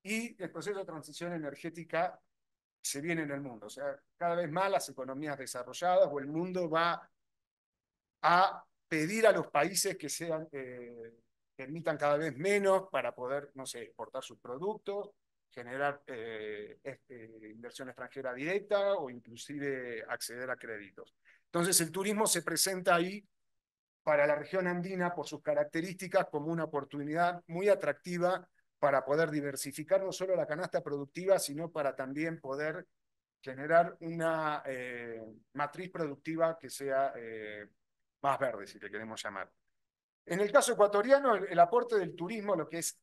y el proceso de transición energética se viene en el mundo. O sea, cada vez más las economías desarrolladas o el mundo va a pedir a los países que sean... emitan eh, cada vez menos para poder, no sé, exportar sus productos generar eh, este, inversión extranjera directa o inclusive acceder a créditos. Entonces el turismo se presenta ahí para la región andina por sus características como una oportunidad muy atractiva para poder diversificar no solo la canasta productiva, sino para también poder generar una eh, matriz productiva que sea eh, más verde, si te queremos llamar. En el caso ecuatoriano, el, aporte del turismo, lo que es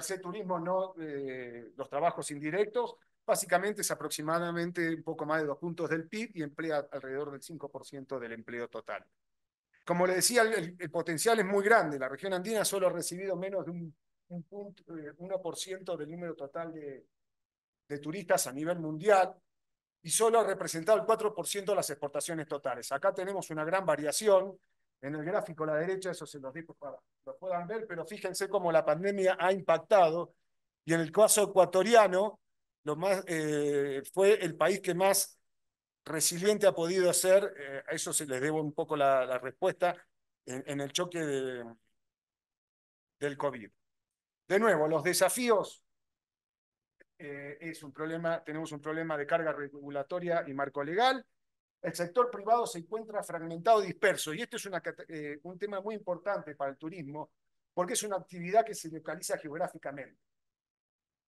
se Turismo no eh, los trabajos indirectos, básicamente es aproximadamente un poco más de dos puntos del PIB y emplea alrededor del 5% del empleo total. Como le decía, el, potencial es muy grande. La región andina solo ha recibido menos de un, punto, 1% eh, del número total de, de turistas a nivel mundial y solo ha representado el 4% de las exportaciones totales. Acá tenemos una gran variación en el gráfico a la derecha, eso se los dejo para que lo puedan ver, pero fíjense cómo la pandemia ha impactado. Y en el caso ecuatoriano, lo más, eh, fue el país que más resiliente ha podido ser, eh, a eso se les debo un poco la, respuesta, en, el choque del COVID. De nuevo, los desafíos eh, es un problema, tenemos un problema de carga regulatoria y marco legal, el sector privado se encuentra fragmentado, disperso, y esto es eh, un tema muy importante para el turismo, porque es una actividad que se localiza geográficamente.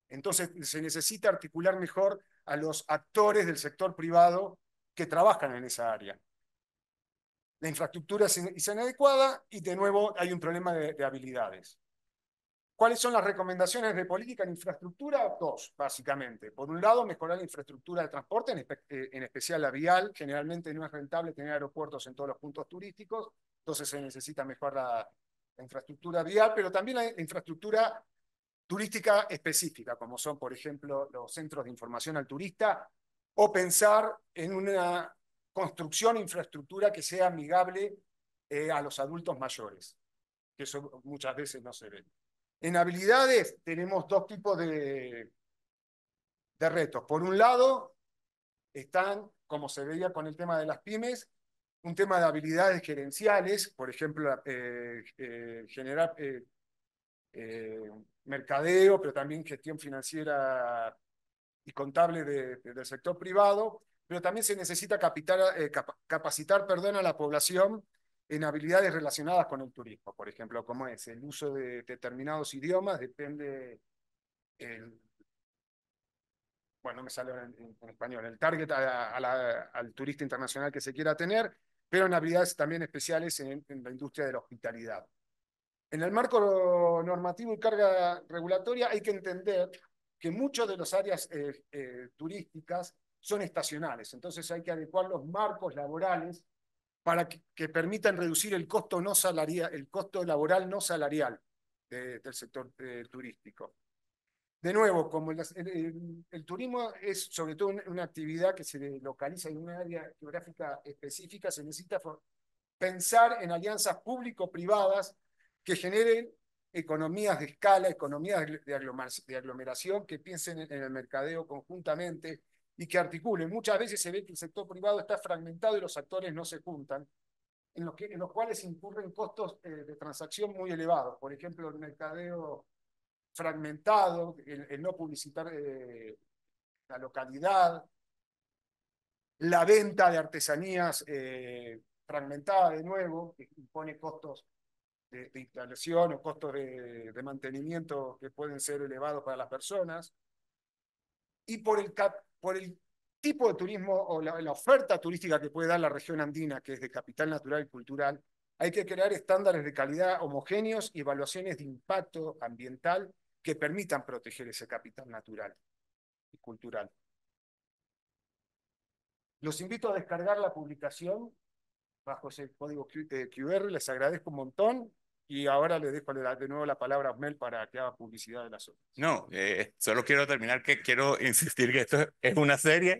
Entonces se necesita articular mejor a los actores del sector privado que trabajan en esa área. La infraestructura es, inadecuada y de nuevo hay un problema de habilidades. ¿Cuáles son las recomendaciones de política en infraestructura? Dos, básicamente. Por un lado, mejorar la infraestructura de transporte, en, eh, especial la vial. Generalmente no es rentable tener aeropuertos en todos los puntos turísticos, entonces se necesita mejorar la, infraestructura vial, pero también la, infraestructura turística específica, como son, por ejemplo, los centros de información al turista, o pensar en una construcción infraestructura que sea amigable eh, a los adultos mayores, que eso muchas veces no se ve. En habilidades tenemos dos tipos de, de retos. Por un lado, están, como se veía con el tema de las pymes, un tema de habilidades gerenciales, por ejemplo, eh, eh, generar eh, mercadeo, pero también gestión financiera y contable del sector privado, pero también se necesita capacitar perdón, a la población en habilidades relacionadas con el turismo, por ejemplo, como es el uso de determinados idiomas, depende el, bueno, me sale en, español, el target al turista internacional que se quiera tener, pero en habilidades también especiales en, la industria de la hospitalidad. En el marco normativo y carga regulatoria hay que entender que muchas de las áreas eh, eh, turísticas son estacionales, entonces hay que adecuar los marcos laborales para que, permitan reducir el costo, no salarial, el costo laboral no salarial del sector eh, turístico. De nuevo, como el, turismo es sobre todo una actividad que se localiza en una área geográfica específica, se necesita pensar en alianzas público-privadas que generen economías de escala, economías de aglomeración, que piensen en el mercadeo conjuntamente, y que articule. Muchas veces se ve que el sector privado está fragmentado y los actores no se juntan, en los, que, en los cuales incurren costos eh, de transacción muy elevados. Por ejemplo, el mercadeo fragmentado, el, no publicitar eh, la localidad, la venta de artesanías eh, fragmentada de nuevo, que impone costos de, instalación o costos de, de mantenimiento que pueden ser elevados para las personas. Y por el, por el tipo de turismo o la, oferta turística que puede dar la región andina, que es de capital natural y cultural, hay que crear estándares de calidad homogéneos y evaluaciones de impacto ambiental que permitan proteger ese capital natural y cultural. Los invito a descargar la publicación bajo ese código QR, eh, les agradezco un montón y ahora le dejo de nuevo la palabra a Osmel para que haga publicidad de la obras. No, eh, solo quiero terminar que quiero *laughs* insistir que esto es una serie.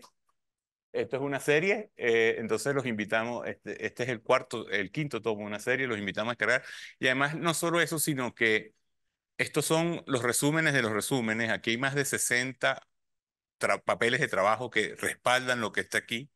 Esto es una serie, eh, entonces los invitamos, este, este, es el cuarto, el quinto tomo de una serie, los invitamos a cargar. Y además, no solo eso, sino que estos son los resúmenes de los resúmenes. Aquí hay más de 60 papeles de trabajo que respaldan lo que está aquí.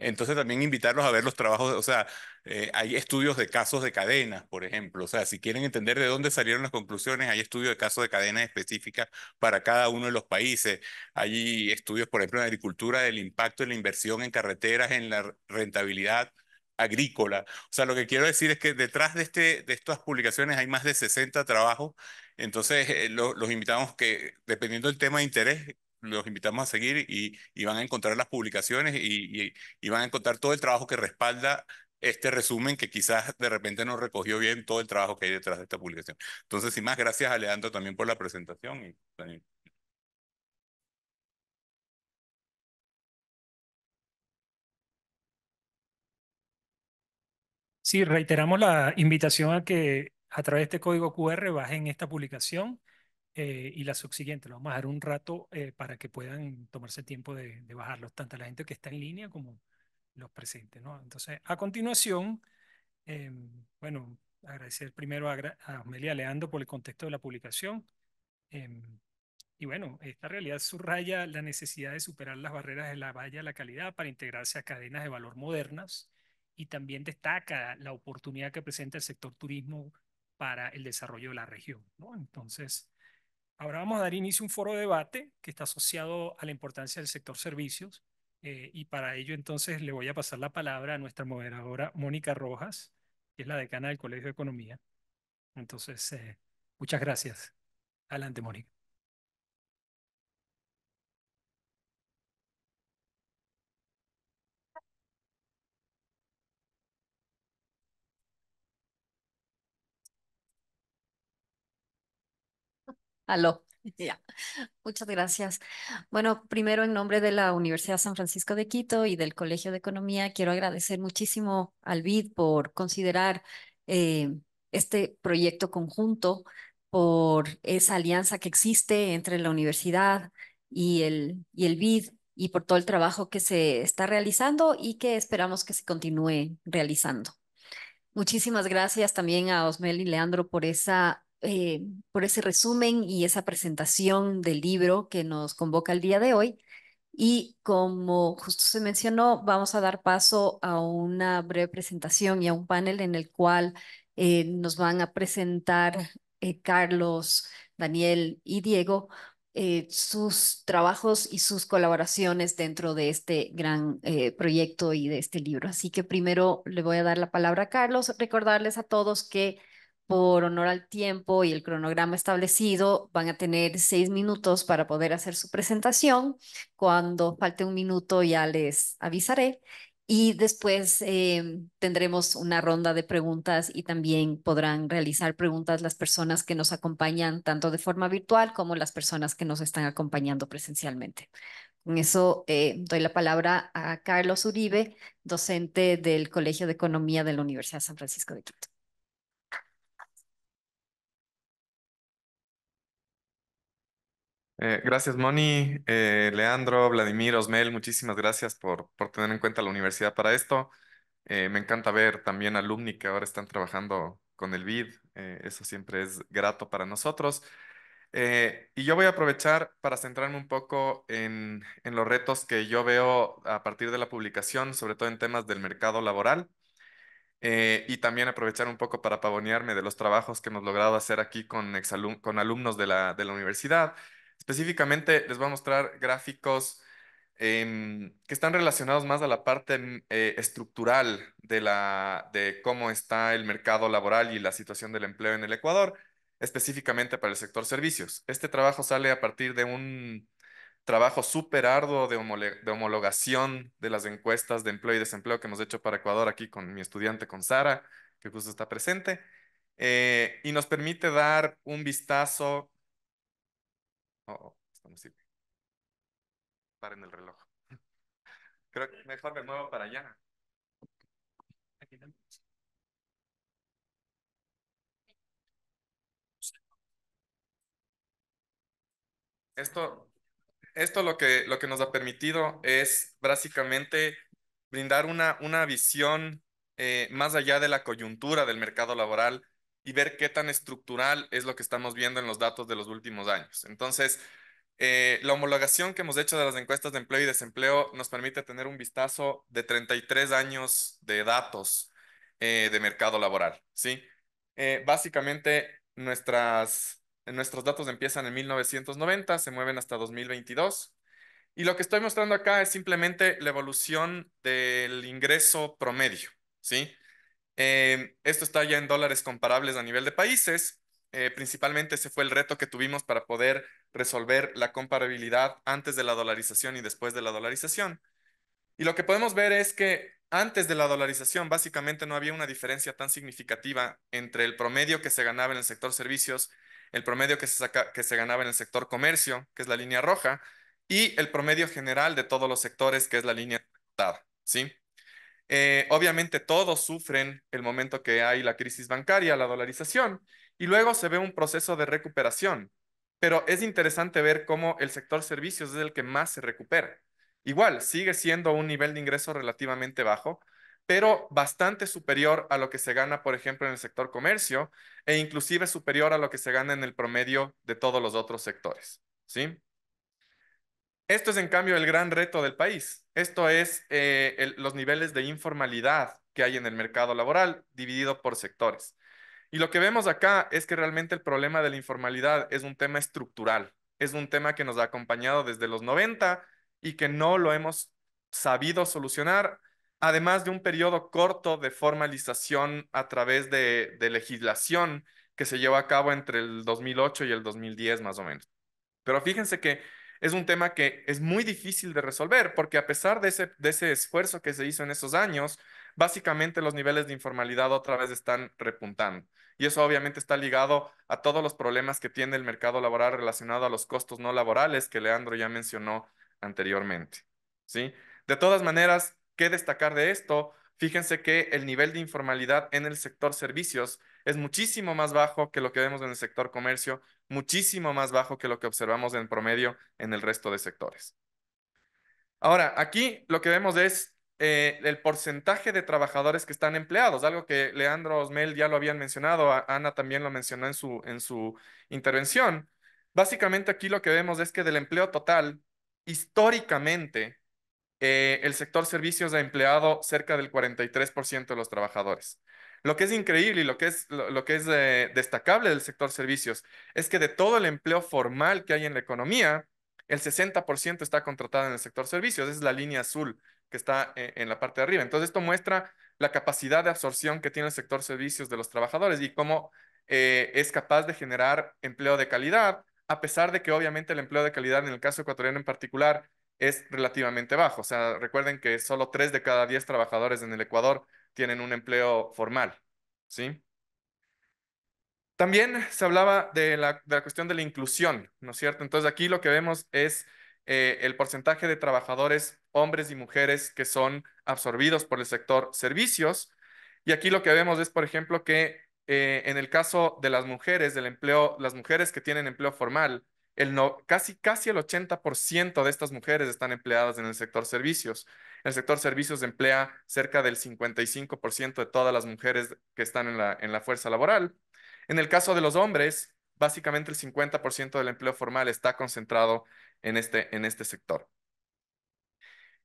Entonces también invitarlos a ver los trabajos, o sea, eh, hay estudios de casos de cadenas, por ejemplo, o sea, si quieren entender de dónde salieron las conclusiones, hay estudios de casos de cadenas específicas para cada uno de los países, hay estudios, por ejemplo, en agricultura del impacto de la inversión en carreteras, en la rentabilidad agrícola. O sea, lo que quiero decir es que detrás de, este, de estas publicaciones hay más de 60 trabajos, entonces eh, los invitamos que, dependiendo del tema de interés, los invitamos a seguir y, van a encontrar las publicaciones y, van a encontrar todo el trabajo que respalda este resumen que quizás de repente no recogió bien todo el trabajo que hay detrás de esta publicación. Entonces, sin más, gracias a Leandro también por la presentación. Y, Sí, reiteramos la invitación a que a través de este código QR bajen esta publicación eh, y la subsiguiente. Lo vamos a dar un rato eh, para que puedan tomarse el tiempo de, bajarlos, tanto la gente que está en línea como los presentes. ¿no? Entonces, a continuación, em, bueno, agradecer primero a, Amelia Leando por el contexto de la publicación. Em, y bueno, esta realidad subraya la necesidad de superar las barreras de la valla a la calidad para integrarse a cadenas de valor modernas y también destaca la oportunidad que presenta el sector turismo para el desarrollo de la región. ¿no? Entonces, Ahora vamos a dar inicio a un foro de debate que está asociado a la importancia del sector servicios eh, y para ello entonces le voy a pasar la palabra a nuestra moderadora Mónica Rojas, que es la decana del Colegio de Economía. Entonces, eh, muchas gracias. Adelante, Mónica. Aló. *laughs* Ya. Muchas gracias. Bueno, primero en nombre de la Universidad San Francisco de Quito y del Colegio de Economía, quiero agradecer muchísimo al BID por considerar eh, este proyecto conjunto, por esa alianza que existe entre la universidad y el, y el BID y por todo el trabajo que se está realizando y que esperamos que se continúe realizando. Muchísimas gracias también a Osmel y Leandro por esa eh, por ese resumen y esa presentación del libro que nos convoca el día de hoy. Y como justo se mencionó, vamos a dar paso a una breve presentación y a un panel en el cual eh, nos van a presentar eh, Carlos, Daniel y Diego sus trabajos y sus colaboraciones dentro de este gran proyecto y de este libro. Así que primero le voy a dar la palabra a Carlos, recordarles a todos que por honor al tiempo y el cronograma establecido, van a tener seis minutos para poder hacer su presentación. Cuando falte un minuto ya les avisaré. Y después eh, tendremos una ronda de preguntas y también podrán realizar preguntas las personas que nos acompañan tanto de forma virtual como las personas que nos están acompañando presencialmente. Con eso eh, doy la palabra a Carlos Uribe, docente del Colegio de Economía de la Universidad de San Francisco de Quito. Eh, gracias, Moni, eh, Leandro, Vladimir, Osmel, muchísimas gracias por, tener en cuenta la universidad para esto. Eh, me encanta ver también alumni que ahora están trabajando con el BID, eso siempre es grato para nosotros. y yo voy a aprovechar para centrarme un poco en, los retos que yo veo a partir de la publicación, sobre todo en temas del mercado laboral. y también aprovechar un poco para pavonearme de los trabajos que hemos logrado hacer aquí con, con alumnos de la universidad Específicamente les voy a mostrar gráficos em, que están relacionados más a la parte mm, eh, estructural de, la, de cómo está el mercado laboral y la situación del empleo en el Ecuador, específicamente para el sector servicios. Este trabajo sale a partir de un trabajo súper arduo de, homologación de las encuestas de empleo y desempleo que hemos hecho para Ecuador aquí con mi estudiante, con Sara, que justo está presente, eh, y nos permite dar un vistazo Oh, oh esto no Paren el reloj. *laughs* Creo que mejor me muevo para allá. Esto, esto lo, que, lo que nos ha permitido es básicamente brindar una, una visión eh, más allá de la coyuntura del mercado laboral y ver qué tan estructural es lo que estamos viendo en los datos de los últimos años. Entonces, eh, la homologación que hemos hecho de las encuestas de empleo y desempleo nos permite tener un vistazo de 33 años de datos eh, de mercado laboral, ¿sí? Eh, básicamente, nuestras, nuestros datos empiezan en 1990, se mueven hasta 2022. Y lo que estoy mostrando acá es simplemente la evolución del ingreso promedio, ¿sí? sí eh, esto está ya en dólares comparables a nivel de países. Eh, principalmente ese fue el reto que tuvimos para poder resolver la comparabilidad antes de la dolarización y después de la dolarización. Y lo que podemos ver es que antes de la dolarización básicamente no había una diferencia tan significativa entre el promedio que se ganaba en el sector servicios, el promedio que se, ganaba en el sector comercio, que es la línea roja, y el promedio general de todos los sectores, que es la línea ¿sí? Eh, obviamente todos sufren el momento que hay la crisis bancaria, la dolarización, y luego se ve un proceso de recuperación. Pero es interesante ver cómo el sector servicios es el que más se recupera. Igual, sigue siendo un nivel de ingreso relativamente bajo, pero bastante superior a lo que se gana, por ejemplo, en el sector comercio e inclusive superior a lo que se gana en el promedio de todos los otros sectores. ¿Sí? Esto es, en cambio, el gran reto del país. Esto es eh, los niveles de informalidad que hay en el mercado laboral dividido por sectores. Y lo que vemos acá es que realmente el problema de la informalidad es un tema estructural, es un tema que nos ha acompañado desde los 90 y que no lo hemos sabido solucionar, además de un periodo corto de formalización a través de, de legislación que se llevó a cabo entre el 2008 y el 2010 más o menos. Pero fíjense que es un tema que es muy difícil de resolver, porque a pesar de ese, esfuerzo que se hizo en esos años, básicamente los niveles de informalidad otra vez están repuntando. Y eso obviamente está ligado a todos los problemas que tiene el mercado laboral relacionado a los costos no laborales que Leandro ya mencionó anteriormente. ¿sí? De todas maneras, ¿qué destacar de esto? Fíjense que el nivel de informalidad en el sector servicios es muchísimo más bajo que lo que vemos en el sector comercio, muchísimo más bajo que lo que observamos en promedio en el resto de sectores. Ahora, aquí lo que vemos es eh, el porcentaje de trabajadores que están empleados, algo que Leandro Osmel ya lo habían mencionado, Ana también lo mencionó en su, en su intervención. Básicamente aquí lo que vemos es que del empleo total, históricamente, eh, el sector servicios ha empleado cerca del 43% de los trabajadores. Lo que es increíble y lo que es, lo, que es destacable del sector servicios es que de todo el empleo formal que hay en la economía, el 60% está contratado en el sector servicios. Esa es la línea azul que está e, en la parte de arriba. Entonces, esto muestra la capacidad de absorción que tiene el sector servicios de los trabajadores y cómo eh, es capaz de generar empleo de calidad, a pesar de que obviamente el empleo de calidad en el caso ecuatoriano en particular es relativamente bajo. O sea, recuerden que solo 3 de cada 10 trabajadores en el Ecuador tienen un empleo formal, ¿sí? También se hablaba de la, cuestión de la inclusión, ¿no es cierto? Entonces aquí lo que vemos es eh, el porcentaje de trabajadores, hombres y mujeres, que son absorbidos por el sector servicios. Y aquí lo que vemos es, por ejemplo, que eh, en el caso de las mujeres, del empleo, las mujeres que tienen empleo formal, el casi, casi el 80% de estas mujeres están empleadas en el sector servicios. El sector servicios emplea cerca del 55% de todas las mujeres que están en la, fuerza laboral. En el caso de los hombres, básicamente el 50% del empleo formal está concentrado en este, en este sector.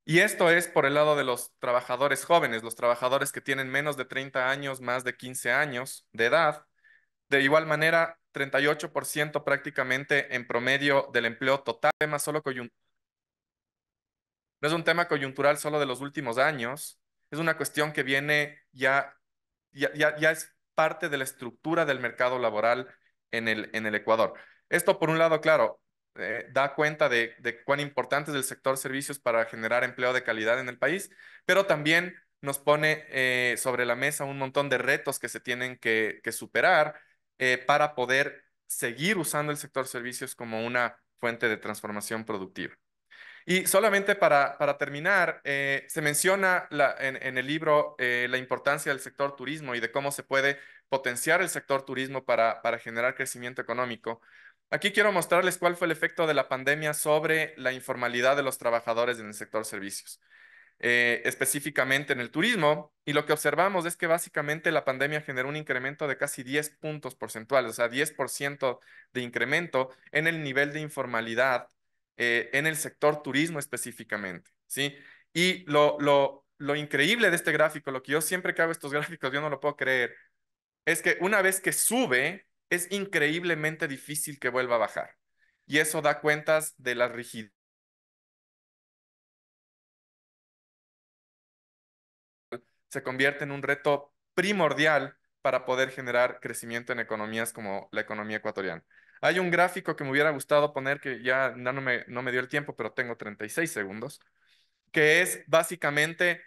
Y esto es por el lado de los trabajadores jóvenes, los trabajadores que tienen menos de 30 años, más de 15 años de edad. De igual manera, 38% prácticamente en promedio del empleo total, más solo no es un tema coyuntural solo de los últimos años, es una cuestión que viene ya, ya, es parte de la estructura del mercado laboral en el, en el Ecuador. Esto, por un lado, claro, eh, da cuenta de, cuán importante es el sector servicios para generar empleo de calidad en el país, pero también nos pone eh, sobre la mesa un montón de retos que se tienen que, superar eh, para poder seguir usando el sector servicios como una fuente de transformación productiva. Y solamente para, terminar, eh, se menciona en, el libro eh, la importancia del sector turismo y de cómo se puede potenciar el sector turismo para, generar crecimiento económico. Aquí quiero mostrarles cuál fue el efecto de la pandemia sobre la informalidad de los trabajadores en el sector servicios, eh, específicamente en el turismo. Y lo que observamos es que básicamente la pandemia generó un incremento de casi 10 puntos porcentuales, o sea, 10% de incremento en el nivel de informalidad eh, en el sector turismo específicamente, ¿sí? Y lo, lo increíble de este gráfico, lo que yo siempre que hago estos *laughs* gráficos, yo no lo puedo creer, es que una vez que sube, es increíblemente difícil que vuelva a bajar. Y eso da cuentas de la rigidez se convierte en un reto primordial para poder generar crecimiento en economías como la economía ecuatoriana. Hay un gráfico que me hubiera gustado poner que ya no me, no me dio el tiempo, pero tengo 36 segundos, que es básicamente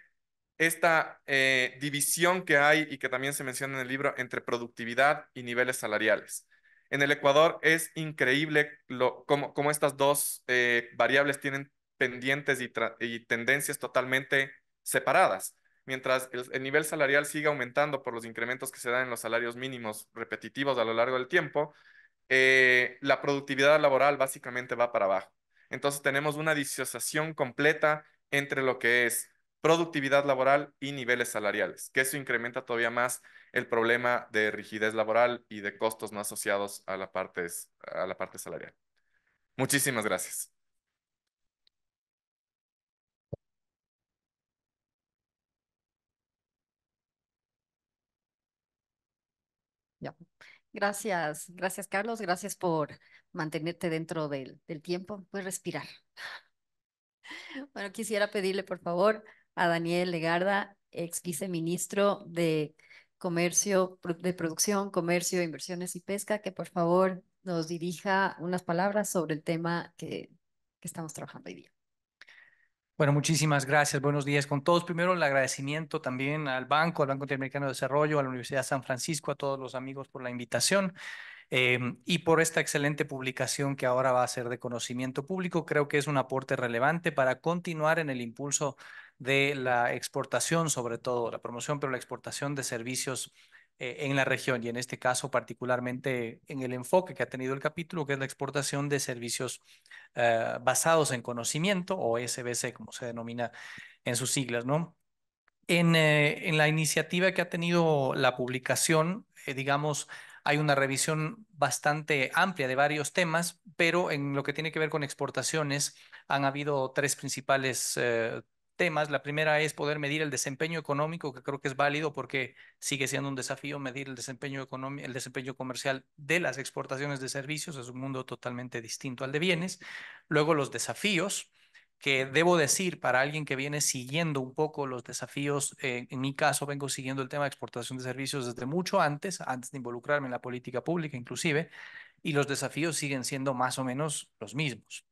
esta eh, división que hay y que también se menciona en el libro entre productividad y niveles salariales. En el Ecuador es increíble lo, cómo, estas dos eh, variables tienen pendientes y, tendencias totalmente separadas. Mientras el, nivel salarial sigue aumentando por los incrementos que se dan en los salarios mínimos repetitivos a lo largo del tiempo, eh, la productividad laboral básicamente va para abajo. Entonces tenemos una disociación completa entre lo que es productividad laboral y niveles salariales, que eso incrementa todavía más el problema de rigidez laboral y de costos no asociados a la parte, a la parte salarial. Muchísimas gracias. Gracias, gracias Carlos, gracias por mantenerte dentro del, tiempo. Puedes respirar. *laughs* Bueno, quisiera pedirle por favor a Daniel Legarda, ex viceministro de Comercio, de Producción, Comercio, Inversiones y Pesca, que por favor nos dirija unas palabras sobre el tema que, que estamos trabajando hoy día. Bueno, muchísimas gracias. Buenos días con todos. Primero, el agradecimiento también al Banco, al Banco Interamericano de Desarrollo, a la Universidad de San Francisco, a todos los amigos por la invitación em, y por esta excelente publicación que ahora va a ser de conocimiento público. Creo que es un aporte relevante para continuar en el impulso de la exportación, sobre todo la promoción, pero la exportación de servicios eh, en la región y en este caso particularmente en el enfoque que ha tenido el capítulo, que es la exportación de servicios eh, basados en conocimiento o SBC, como se denomina en sus siglas, ¿no? En, eh, la iniciativa que ha tenido la publicación, digamos, hay una revisión bastante amplia de varios temas, pero en lo que tiene que ver con exportaciones, han habido tres principales temas. La primera es poder medir el desempeño económico, que creo que es válido porque sigue siendo un desafío medir el desempeño económico, el desempeño comercial de las exportaciones de servicios, es un mundo totalmente distinto al de bienes. Luego los desafíos, que debo decir para alguien que viene siguiendo un poco los desafíos, eh, en mi caso vengo siguiendo el tema de exportación de servicios desde mucho antes, antes de involucrarme en la política pública inclusive, y los desafíos siguen siendo más o menos los mismos.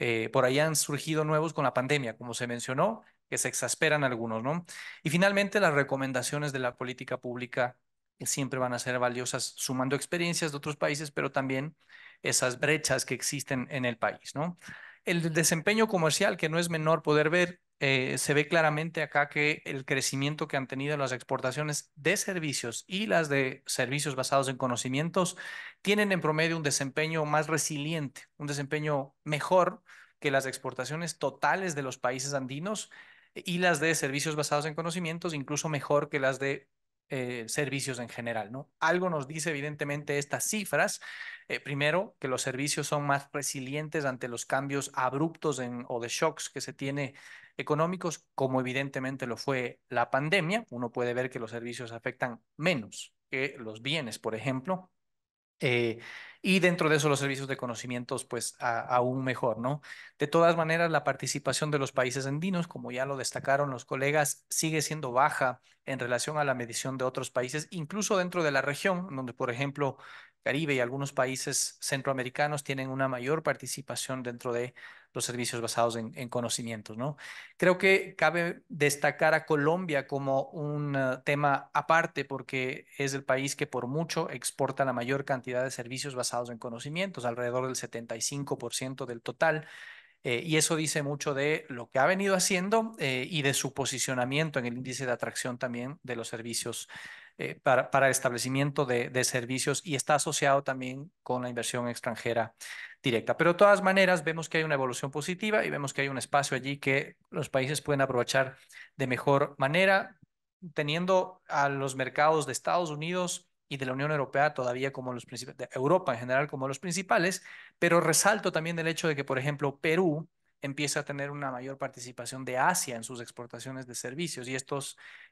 Eh, por ahí han surgido nuevos con la pandemia, como se mencionó, que se exasperan algunos, ¿no? Y finalmente, las recomendaciones de la política pública siempre van a ser valiosas sumando experiencias de otros países, pero también esas brechas que existen en el país, ¿no? El desempeño comercial, que no es menor poder ver, eh, se ve claramente acá que el crecimiento que han tenido las exportaciones de servicios y las de servicios basados en conocimientos tienen en promedio un desempeño más resiliente, un desempeño mejor que las exportaciones totales de los países andinos y las de servicios basados en conocimientos incluso mejor que las de eh, servicios en general, ¿no? Algo nos dice evidentemente estas cifras. Eh, primero, que los servicios son más resilientes ante los cambios abruptos o de shocks que se tiene económicos, como evidentemente lo fue la pandemia. Uno puede ver que los servicios afectan menos que los bienes, por ejemplo. Eh, y dentro de eso los servicios de conocimientos, pues aún mejor, ¿no? De todas maneras, la participación de los países andinos, como ya lo destacaron los colegas, sigue siendo baja en relación a la medición de otros países, incluso dentro de la región, donde, por ejemplo, Caribe y algunos países centroamericanos tienen una mayor participación dentro de los servicios basados en, conocimientos. Creo que cabe destacar a Colombia como un eh, tema aparte porque es el país que por mucho exporta la mayor cantidad de servicios basados en conocimientos, alrededor del 75% del total. Eh, y eso dice mucho de lo que ha venido haciendo eh, y de su posicionamiento en el índice de atracción también de los servicios para, el establecimiento de servicios y está asociado también con la inversión extranjera directa. Pero de todas maneras, vemos que hay una evolución positiva y vemos que hay un espacio allí que los países pueden aprovechar de mejor manera, teniendo a los mercados de Estados Unidos y de la Unión Europea todavía como los principales, de Europa en general como los principales, pero resalto también el hecho de que, por ejemplo, Perú empieza a tener una mayor participación de Asia en sus exportaciones de servicios y esto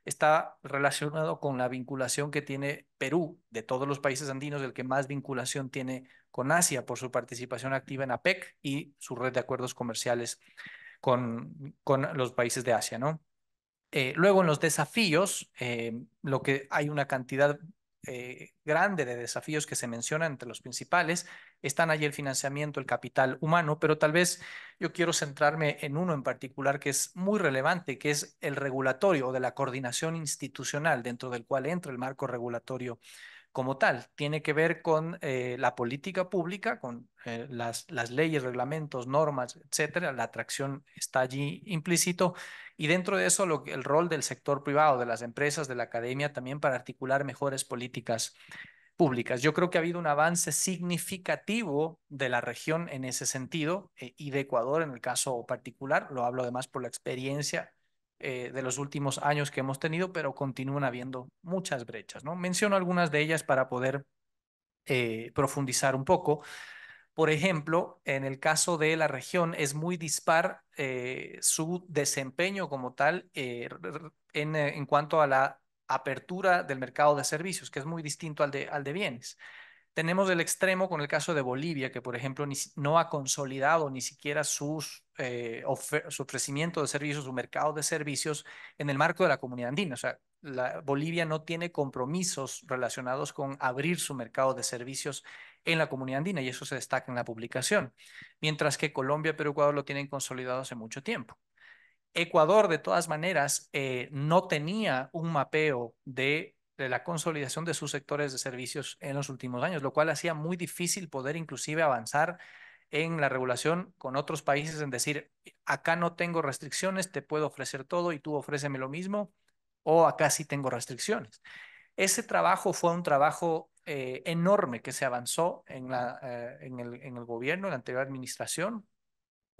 está relacionado con la vinculación que tiene Perú, de todos los países andinos, el que más vinculación tiene con Asia por su participación activa en APEC y su red de acuerdos comerciales con, los países de Asia, ¿no? Eh, luego en los desafíos, eh, lo que hay una cantidad eh, grande de desafíos que se mencionan entre los principales, están allí el financiamiento, el capital humano, pero tal vez yo quiero centrarme en uno en particular que es muy relevante, que es el regulatorio o de la coordinación institucional dentro del cual entra el marco regulatorio como tal. Tiene que ver con eh, la política pública, con eh, las, leyes, reglamentos, normas, etcétera. La atracción está allí implícito. Y dentro de eso, el rol del sector privado, de las empresas, de la academia, también para articular mejores políticas públicas. Yo creo que ha habido un avance significativo de la región en ese sentido eh, y de Ecuador en el caso particular. Lo hablo además por la experiencia eh, de los últimos años que hemos tenido, pero continúan habiendo muchas brechas. ¿no? Menciono algunas de ellas para poder eh, profundizar un poco. Por ejemplo, en el caso de la región es muy dispar su desempeño como tal en cuanto a la apertura del mercado de servicios, que es muy distinto al de, al de bienes. Tenemos el extremo con el caso de Bolivia, que por ejemplo no ha consolidado ni siquiera eh, su ofrecimiento de servicios, su mercado de servicios en el marco de la comunidad andina. O sea, Bolivia no tiene compromisos relacionados con abrir su mercado de servicios en la comunidad andina y eso se destaca en la publicación, mientras que Colombia, Perú, Ecuador lo tienen consolidado hace mucho tiempo. Ecuador, de todas maneras, eh, no tenía un mapeo de, la consolidación de sus sectores de servicios en los últimos años, lo cual hacía muy difícil poder inclusive avanzar en la regulación con otros países, en decir, acá no tengo restricciones, te puedo ofrecer todo y tú ofréceme lo mismo, o acá sí tengo restricciones. Ese trabajo fue un trabajo eh, enorme que se avanzó eh, en, el, en el gobierno, en la anterior administración,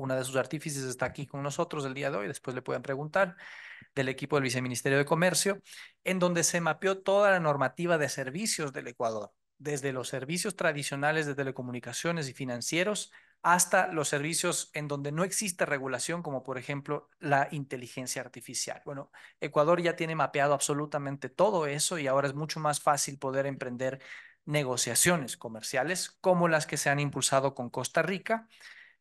una de sus artífices está aquí con nosotros el día de hoy, después le pueden preguntar, del equipo del Viceministerio de Comercio, en donde se mapeó toda la normativa de servicios del Ecuador, desde los servicios tradicionales de telecomunicaciones y financieros hasta los servicios en donde no existe regulación, como por ejemplo la inteligencia artificial. Bueno, Ecuador ya tiene mapeado absolutamente todo eso y ahora es mucho más fácil poder emprender negociaciones comerciales como las que se han impulsado con Costa Rica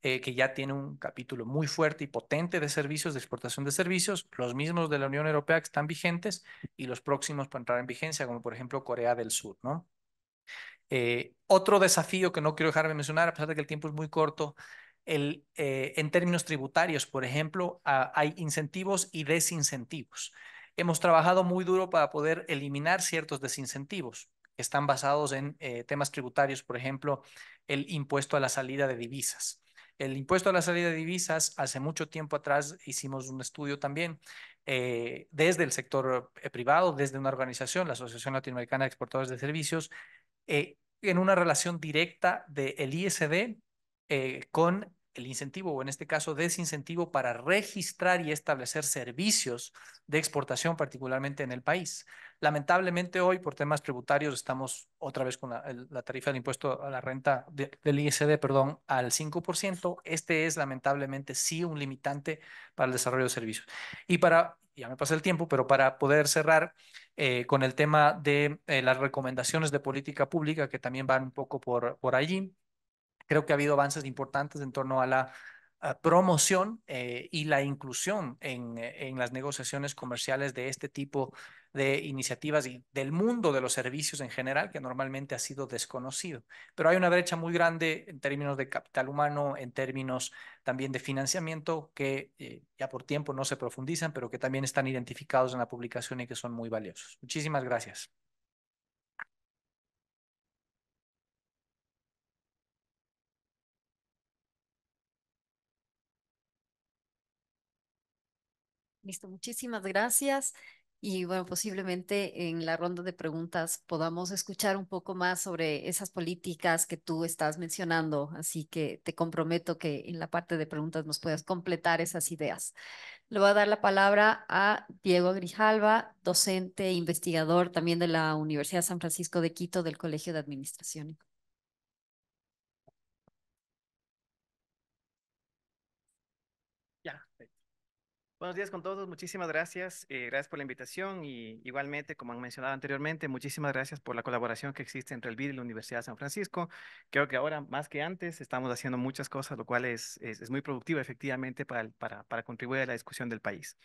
eh, que ya tiene un capítulo muy fuerte y potente de servicios, de exportación de servicios, los mismos de la Unión Europea que están vigentes y los próximos para entrar en vigencia, como por ejemplo Corea del Sur, ¿no? Eh, otro desafío que no quiero dejar de mencionar, a pesar de que el tiempo es muy corto, el, eh, en términos tributarios, por ejemplo, ah, hay incentivos y desincentivos. Hemos trabajado muy duro para poder eliminar ciertos desincentivos que están basados en temas tributarios, por ejemplo, el impuesto a la salida de divisas. El impuesto a la salida de divisas, hace mucho tiempo atrás hicimos un estudio también eh, desde el sector eh, privado, desde una organización, la Asociación Latinoamericana de Exportadores de Servicios, eh, en una relación directa del ISD con con el incentivo o en este caso desincentivo para registrar y establecer servicios de exportación, particularmente en el país. Lamentablemente hoy, por temas tributarios, estamos otra vez con la, tarifa del impuesto a la renta del ISD, perdón, al 5%. Este es lamentablemente sí un limitante para el desarrollo de servicios. Y para, ya me pasa el tiempo, pero para poder cerrar eh, con el tema de eh, las recomendaciones de política pública, que también van un poco por, por allí, creo que ha habido avances importantes en torno a la promoción eh, y la inclusión en, las negociaciones comerciales de este tipo de iniciativas y del mundo de los servicios en general, que normalmente ha sido desconocido. Pero hay una brecha muy grande en términos de capital humano, en términos también de financiamiento, que eh, ya por tiempo no se profundizan, pero que también están identificados en la publicación y que son muy valiosos. Muchísimas gracias. Listo, muchísimas gracias. Y bueno, posiblemente en la ronda de preguntas podamos escuchar un poco más sobre esas políticas que tú estás mencionando. Así que te comprometo que en la parte de preguntas nos puedas completar esas ideas. Le voy a dar la palabra a Diego Grijalva, docente e investigador también de la Universidad San Francisco de Quito del Colegio de Administración. Ya. Buenos días con todos, muchísimas gracias. Eh, gracias por la invitación y igualmente, como han mencionado anteriormente, muchísimas gracias por la colaboración que existe entre el BID y la Universidad de San Francisco. Creo que ahora, más que antes, estamos haciendo muchas cosas, lo cual es, es, muy productivo efectivamente para, para, para contribuir a la discusión del país.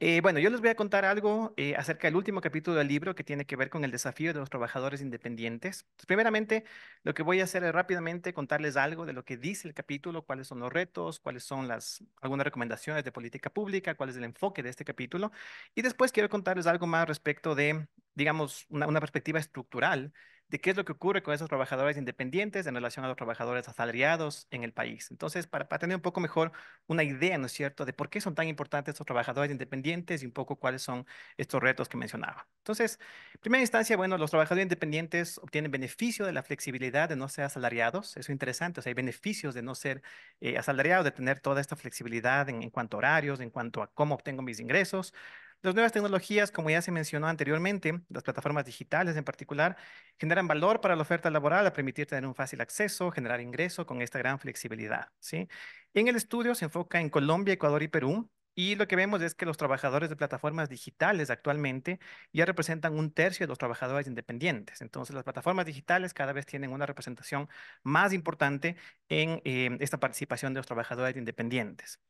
Eh, bueno, yo les voy a contar algo eh, acerca del último capítulo del libro que tiene que ver con el desafío de los trabajadores independientes. primeramente, lo que voy a hacer es rápidamente contarles algo de lo que dice el capítulo, cuáles son los retos, cuáles son las algunas recomendaciones de política pública, cuál es el enfoque de este capítulo. Y después quiero contarles algo más respecto de, digamos, una perspectiva estructural de qué es lo que ocurre con esos trabajadores independientes en relación a los trabajadores asalariados en el país. Entonces, para, tener un poco mejor una idea, ¿no es cierto?, de por qué son tan importantes estos trabajadores independientes y un poco cuáles son estos retos que mencionaba. Entonces, en primera instancia, bueno, los trabajadores independientes obtienen beneficio de la flexibilidad de no ser asalariados. Eso es interesante, o sea, hay beneficios de no ser eh, asalariado, de tener toda esta flexibilidad en, en cuanto a horarios, en cuanto a cómo obtengo mis ingresos. Las nuevas tecnologías, como ya se mencionó anteriormente, las plataformas digitales en particular, generan valor para la oferta laboral a permitir tener un fácil acceso, generar ingreso con esta gran flexibilidad. ¿sí? En el estudio se enfoca en Colombia, Ecuador y Perú, y lo que vemos es que los trabajadores de plataformas digitales actualmente ya representan un tercio de los trabajadores independientes. Entonces, las plataformas digitales cada vez tienen una representación más importante en eh, esta participación de los trabajadores independientes.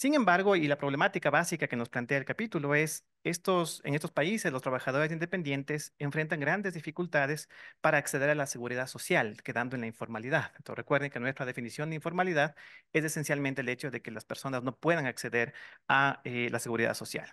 Sin embargo, y la problemática básica que nos plantea el capítulo es, estos, en estos países los trabajadores independientes enfrentan grandes dificultades para acceder a la seguridad social, quedando en la informalidad. Entonces, recuerden que nuestra definición de informalidad es esencialmente el hecho de que las personas no puedan acceder a eh, la seguridad social.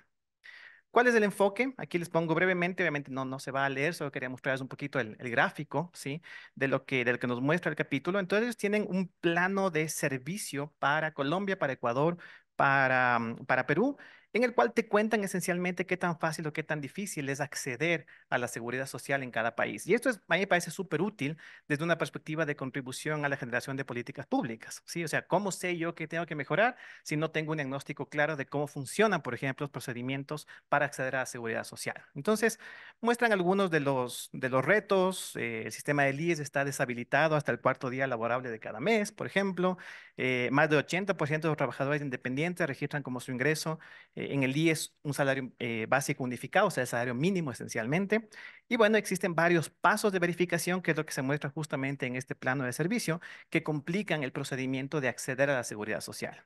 ¿Cuál es el enfoque? Aquí les pongo brevemente, obviamente no, no se va a leer, solo quería mostrarles un poquito el, gráfico, ¿sí? De lo, que, de que nos muestra el capítulo. Entonces, tienen un plano de servicio para Colombia, para Ecuador, para, mm, para Perú en el cual te cuentan esencialmente qué tan fácil o qué tan difícil es acceder a la seguridad social en cada país. Y esto es, a mí me parece súper útil desde una perspectiva de contribución a la generación de políticas públicas. ¿sí? O sea, ¿cómo sé yo que tengo que mejorar si no tengo un diagnóstico claro de cómo funcionan, por ejemplo, los procedimientos para acceder a la seguridad social? Entonces, muestran algunos de los, de los retos. Eh, el sistema de LIES está deshabilitado hasta el cuarto día laborable de cada mes, por ejemplo. Eh, más de 80% de los trabajadores independientes registran como su ingreso eh, en el día es un salario eh, básico unificado, o sea, el salario mínimo esencialmente. Y bueno, existen varios pasos de verificación, que es lo que se muestra justamente en este plano de servicio, que complican el procedimiento de acceder a la seguridad social.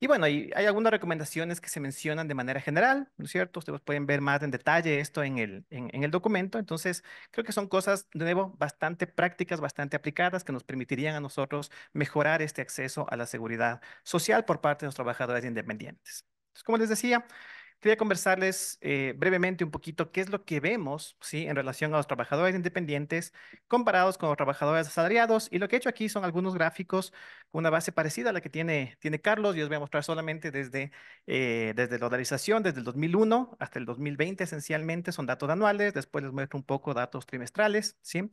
Y bueno, hay algunas recomendaciones que se mencionan de manera general, ¿no es cierto? Ustedes pueden ver más en detalle esto en el, en el documento. Entonces, creo que son cosas, de nuevo, bastante prácticas, bastante aplicadas, que nos permitirían a nosotros mejorar este acceso a la seguridad social por parte de los trabajadores independientes. Entonces, como les decía, Quería conversarles eh, brevemente un poquito qué es lo que vemos ¿sí? en relación a los trabajadores independientes comparados con los trabajadores asalariados. Y lo que he hecho aquí son algunos gráficos con una base parecida a la que tiene, tiene Carlos. Yo os voy a mostrar solamente desde, eh, desde la organización, desde el 2001 hasta el 2020 esencialmente, son datos anuales. Después les muestro un poco datos trimestrales. ¿sí?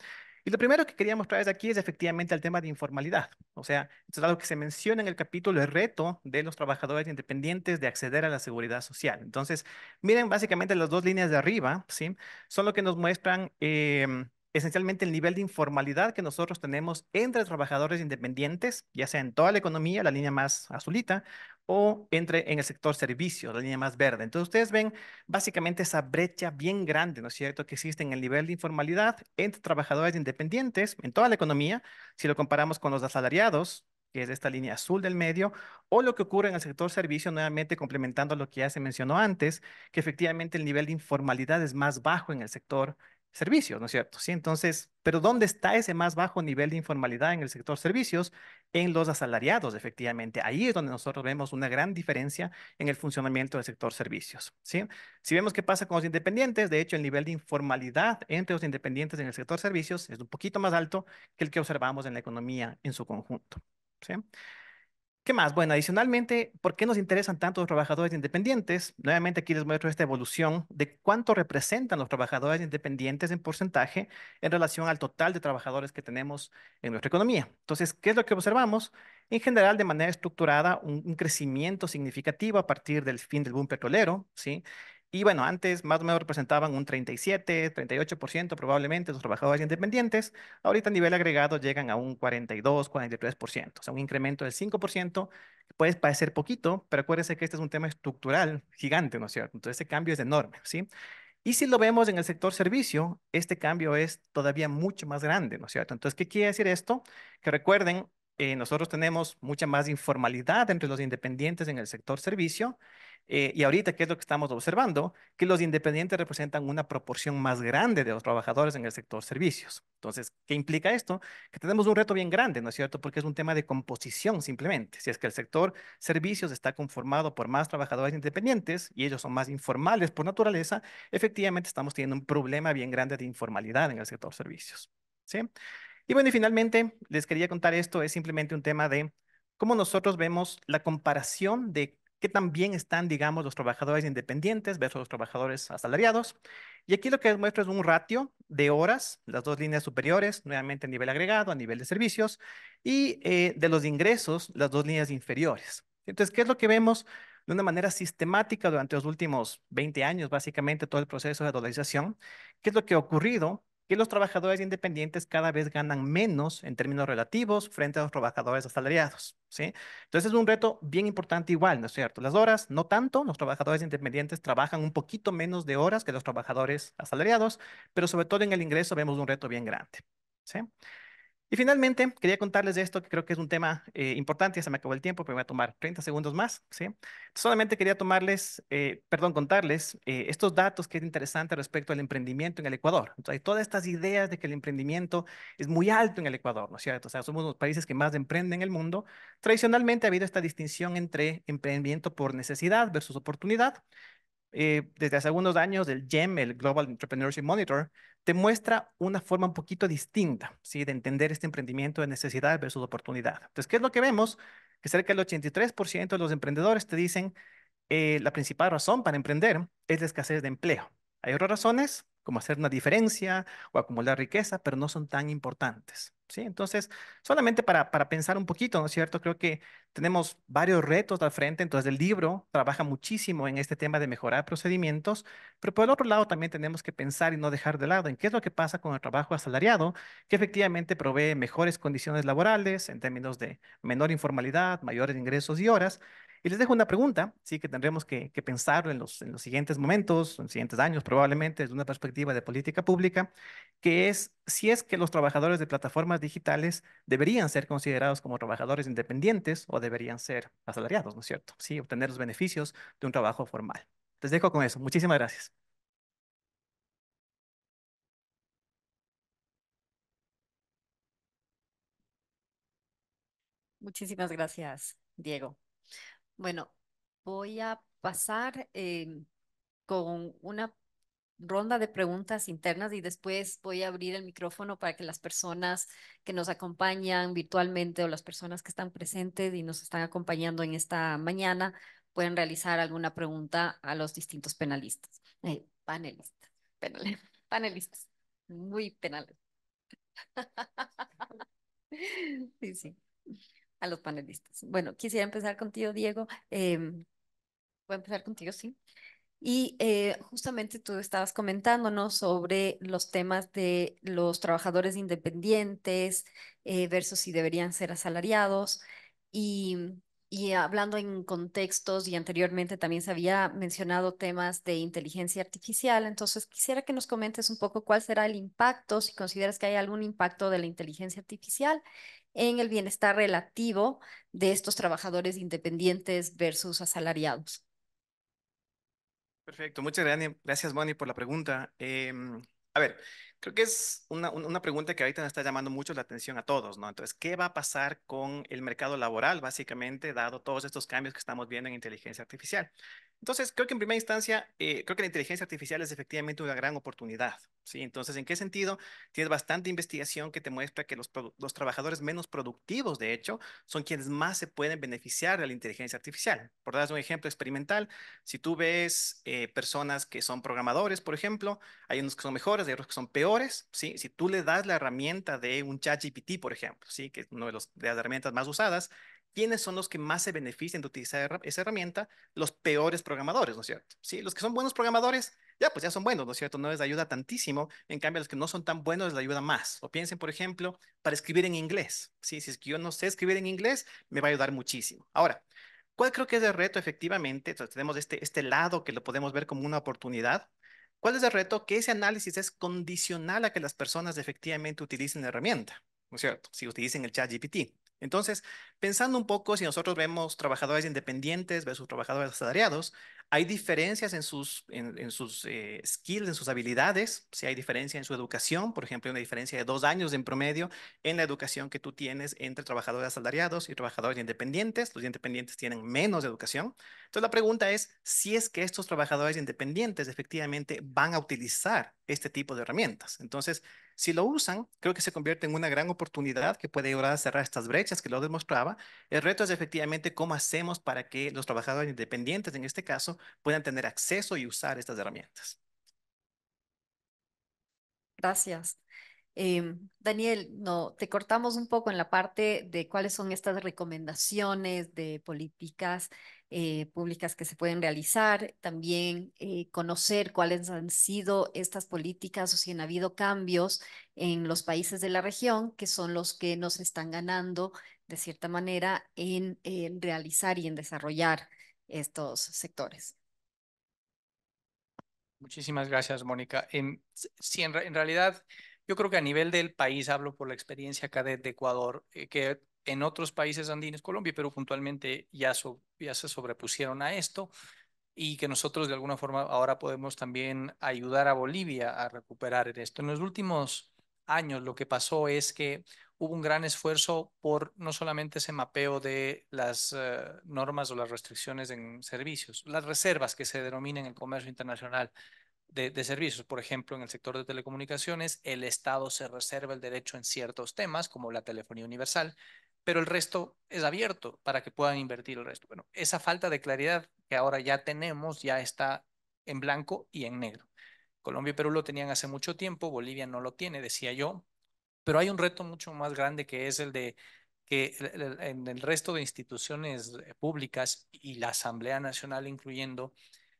Y lo primero que quería mostrarles aquí es efectivamente el tema de informalidad. O sea, es algo que se menciona en el capítulo el reto de los trabajadores independientes de acceder a la seguridad social. Entonces, miren básicamente las dos líneas de arriba, ¿sí? Son lo que nos muestran... Em, esencialmente el nivel de informalidad que nosotros tenemos entre trabajadores independientes, ya sea en toda la economía, la línea más azulita, o entre en el sector servicio, la línea más verde. Entonces ustedes ven básicamente esa brecha bien grande, ¿no es cierto?, que existe en el nivel de informalidad entre trabajadores independientes en toda la economía, si lo comparamos con los asalariados, que es esta línea azul del medio, o lo que ocurre en el sector servicio, nuevamente complementando lo que ya se mencionó antes, que efectivamente el nivel de informalidad es más bajo en el sector servicios, ¿no es cierto? Sí, entonces, pero ¿dónde está ese más bajo nivel de informalidad en el sector servicios? En los asalariados, efectivamente. Ahí es donde nosotros vemos una gran diferencia en el funcionamiento del sector servicios, ¿sí? Si vemos qué pasa con los independientes, de hecho, el nivel de informalidad entre los independientes en el sector servicios es un poquito más alto que el que observamos en la economía en su conjunto, ¿sí? ¿Qué más? Bueno, adicionalmente, ¿por qué nos interesan tanto los trabajadores independientes? Nuevamente aquí les muestro esta evolución de cuánto representan los trabajadores independientes en porcentaje en relación al total de trabajadores que tenemos en nuestra economía. Entonces, ¿qué es lo que observamos? En general, de manera estructurada, un, crecimiento significativo a partir del fin del boom petrolero, ¿sí? Y bueno, antes más o menos representaban un 37, 38% probablemente los trabajadores independientes. Ahorita a nivel agregado llegan a un 42, 43%, o sea, un incremento del 5%. Puede parecer poquito, pero acuérdense que este es un tema estructural gigante, ¿no es cierto? Entonces, ese cambio es enorme, ¿sí? Y si lo vemos en el sector servicio, este cambio es todavía mucho más grande, ¿no es cierto? Entonces, ¿qué quiere decir esto? Que recuerden, eh, nosotros tenemos mucha más informalidad entre los independientes en el sector servicio eh, y ahorita, ¿qué es lo que estamos observando? Que los independientes representan una proporción más grande de los trabajadores en el sector servicios. Entonces, ¿qué implica esto? Que tenemos un reto bien grande, ¿no es cierto? Porque es un tema de composición simplemente. Si es que el sector servicios está conformado por más trabajadores independientes y ellos son más informales por naturaleza, efectivamente estamos teniendo un problema bien grande de informalidad en el sector servicios. ¿Sí? Y bueno, y finalmente les quería contar esto, es simplemente un tema de cómo nosotros vemos la comparación de que también están, digamos, los trabajadores independientes versus los trabajadores asalariados. Y aquí lo que muestro es un ratio de horas, las dos líneas superiores, nuevamente a nivel agregado, a nivel de servicios, y eh, de los ingresos, las dos líneas inferiores. Entonces, ¿qué es lo que vemos de una manera sistemática durante los últimos 20 años, básicamente todo el proceso de dolarización? ¿Qué es lo que ha ocurrido? que los trabajadores independientes cada vez ganan menos en términos relativos frente a los trabajadores asalariados, ¿sí? Entonces es un reto bien importante igual, ¿no es cierto? Las horas, no tanto, los trabajadores independientes trabajan un poquito menos de horas que los trabajadores asalariados, pero sobre todo en el ingreso vemos un reto bien grande, ¿sí? Y finalmente, quería contarles de esto, que creo que es un tema eh, importante, ya se me acabó el tiempo, pero voy a tomar 30 segundos más, ¿sí? Solamente quería tomarles, eh, perdón, contarles eh, estos datos que es interesante respecto al emprendimiento en el Ecuador. hay todas estas ideas de que el emprendimiento es muy alto en el Ecuador, ¿no es cierto? O sea, somos los países que más emprenden en el mundo. Tradicionalmente ha habido esta distinción entre emprendimiento por necesidad versus oportunidad, eh, desde hace algunos años, el GEM, el Global Entrepreneurship Monitor, te muestra una forma un poquito distinta de entender este emprendimiento de necesidad versus oportunidad. Entonces, ¿qué es lo que vemos? Que cerca del 83% de los emprendedores te dicen eh, la principal razón para emprender es la escasez de empleo. Hay otras razones, como hacer una diferencia o acumular riqueza, pero no son tan importantes. ¿sí? Entonces, solamente para, para pensar un poquito, ¿no es cierto? Creo que tenemos varios retos al frente, entonces el libro trabaja muchísimo en este tema de mejorar procedimientos, pero por el otro lado también tenemos que pensar y no dejar de lado en qué es lo que pasa con el trabajo asalariado, que efectivamente provee mejores condiciones laborales en términos de menor informalidad, mayores ingresos y horas, y les dejo una pregunta, sí, que tendremos que, pensar en los, en los siguientes momentos, en los siguientes años probablemente, desde una perspectiva de política pública, que es si es que los trabajadores de plataformas digitales deberían ser considerados como trabajadores independientes o deberían ser asalariados, ¿no es cierto? Sí, obtener los beneficios de un trabajo formal. Les dejo con eso. Muchísimas gracias. Muchísimas gracias, Diego. Bueno, voy a pasar eh, con una ronda de preguntas internas y después voy a abrir el micrófono para que las personas que nos acompañan virtualmente o las personas que están presentes y nos están acompañando en esta mañana puedan realizar alguna pregunta a los distintos penalistas, eh, panelistas, *laughs* panelistas, muy penales. *laughs* sí, sí a los panelistas. Bueno, quisiera empezar contigo, Diego. Em, voy a empezar contigo, sí. Y eh, justamente tú estabas comentándonos sobre los temas de los trabajadores independientes eh, versus si deberían ser asalariados. Y, y hablando en contextos y anteriormente también se había mencionado temas de inteligencia artificial. Entonces, quisiera que nos comentes un poco cuál será el impacto, si consideras que hay algún impacto de la inteligencia artificial en el bienestar relativo de estos trabajadores independientes versus asalariados. Perfecto, muchas gracias, Moni, por la pregunta. Em, a ver, creo que es una, una, pregunta que ahorita nos está llamando mucho la atención a todos, ¿no? Entonces, ¿qué va a pasar con el mercado laboral, básicamente, dado todos estos cambios que estamos viendo en inteligencia artificial? Entonces, creo que en primera instancia, eh, creo que la inteligencia artificial es efectivamente una gran oportunidad. ¿sí? Entonces, ¿en qué sentido? Tienes bastante investigación que te muestra que los, trabajadores menos productivos, de hecho, son quienes más se pueden beneficiar de la inteligencia artificial. Por dar un ejemplo experimental, si tú ves eh, personas que son programadores, por ejemplo, hay unos que son mejores, hay otros que son peores. ¿sí? Si tú le das la herramienta de un chat GPT, por ejemplo, ¿sí? que es una de las herramientas más usadas, ¿Quiénes son los que más se benefician de utilizar esa herramienta? Los peores programadores, ¿no es cierto? Sí, los que son buenos programadores, ya pues ya son buenos, ¿no es cierto? No les ayuda tantísimo. En cambio, los que no son tan buenos les ayuda más. O piensen, por ejemplo, para escribir en inglés. Sí, si es que yo no sé escribir en inglés, me va a ayudar muchísimo. Ahora, ¿cuál creo que es el reto efectivamente? Entonces, tenemos este, este lado que lo podemos ver como una oportunidad. ¿Cuál es el reto? Que ese análisis es condicional a que las personas efectivamente utilicen la herramienta, ¿no es cierto? Si utilicen el chat GPT. Entonces, pensando un poco, si nosotros vemos trabajadores independientes versus trabajadores asalariados, hay diferencias en sus, en, sus eh, skills, en sus habilidades, si hay diferencia en su educación, por ejemplo, una diferencia de dos años en promedio en la educación que tú tienes entre trabajadores asalariados y trabajadores independientes. Los independientes tienen menos educación. Entonces, la pregunta es si es que estos trabajadores independientes efectivamente van a utilizar este tipo de herramientas. Entonces, si lo usan, creo que se convierte en una gran oportunidad que puede ayudar a cerrar estas brechas que lo demostraba. El reto es efectivamente cómo hacemos para que los trabajadores independientes, en este caso, puedan tener acceso y usar estas herramientas. Gracias. Em, Daniel, no, te cortamos un poco en la parte de cuáles son estas recomendaciones de políticas eh, públicas que se pueden realizar, también eh, conocer cuáles han sido estas políticas o si han habido cambios en los países de la región, que son los que nos están ganando de cierta manera en, realizar y en desarrollar estos sectores. Muchísimas gracias, Mónica. En, si en, realidad, yo creo que a nivel del país, hablo por la experiencia acá de, Ecuador, eh, que en otros países andinos, Colombia, pero puntualmente ya, se sobrepusieron a esto y que nosotros de alguna forma ahora podemos también ayudar a Bolivia a recuperar en esto. En los últimos años lo que pasó es que hubo un gran esfuerzo por no solamente ese mapeo de las eh, normas o las restricciones en servicios, las reservas que se denominan en el comercio internacional, de, servicios. Por ejemplo, en el sector de telecomunicaciones, el Estado se reserva el derecho en ciertos temas, como la telefonía universal, pero el resto es abierto para que puedan invertir el resto. Bueno, esa falta de claridad que ahora ya tenemos ya está en blanco y en negro. Colombia y Perú lo tenían hace mucho tiempo, Bolivia no lo tiene, decía yo, pero hay un reto mucho más grande que es el de que en el resto de instituciones eh, públicas y la Asamblea Nacional incluyendo,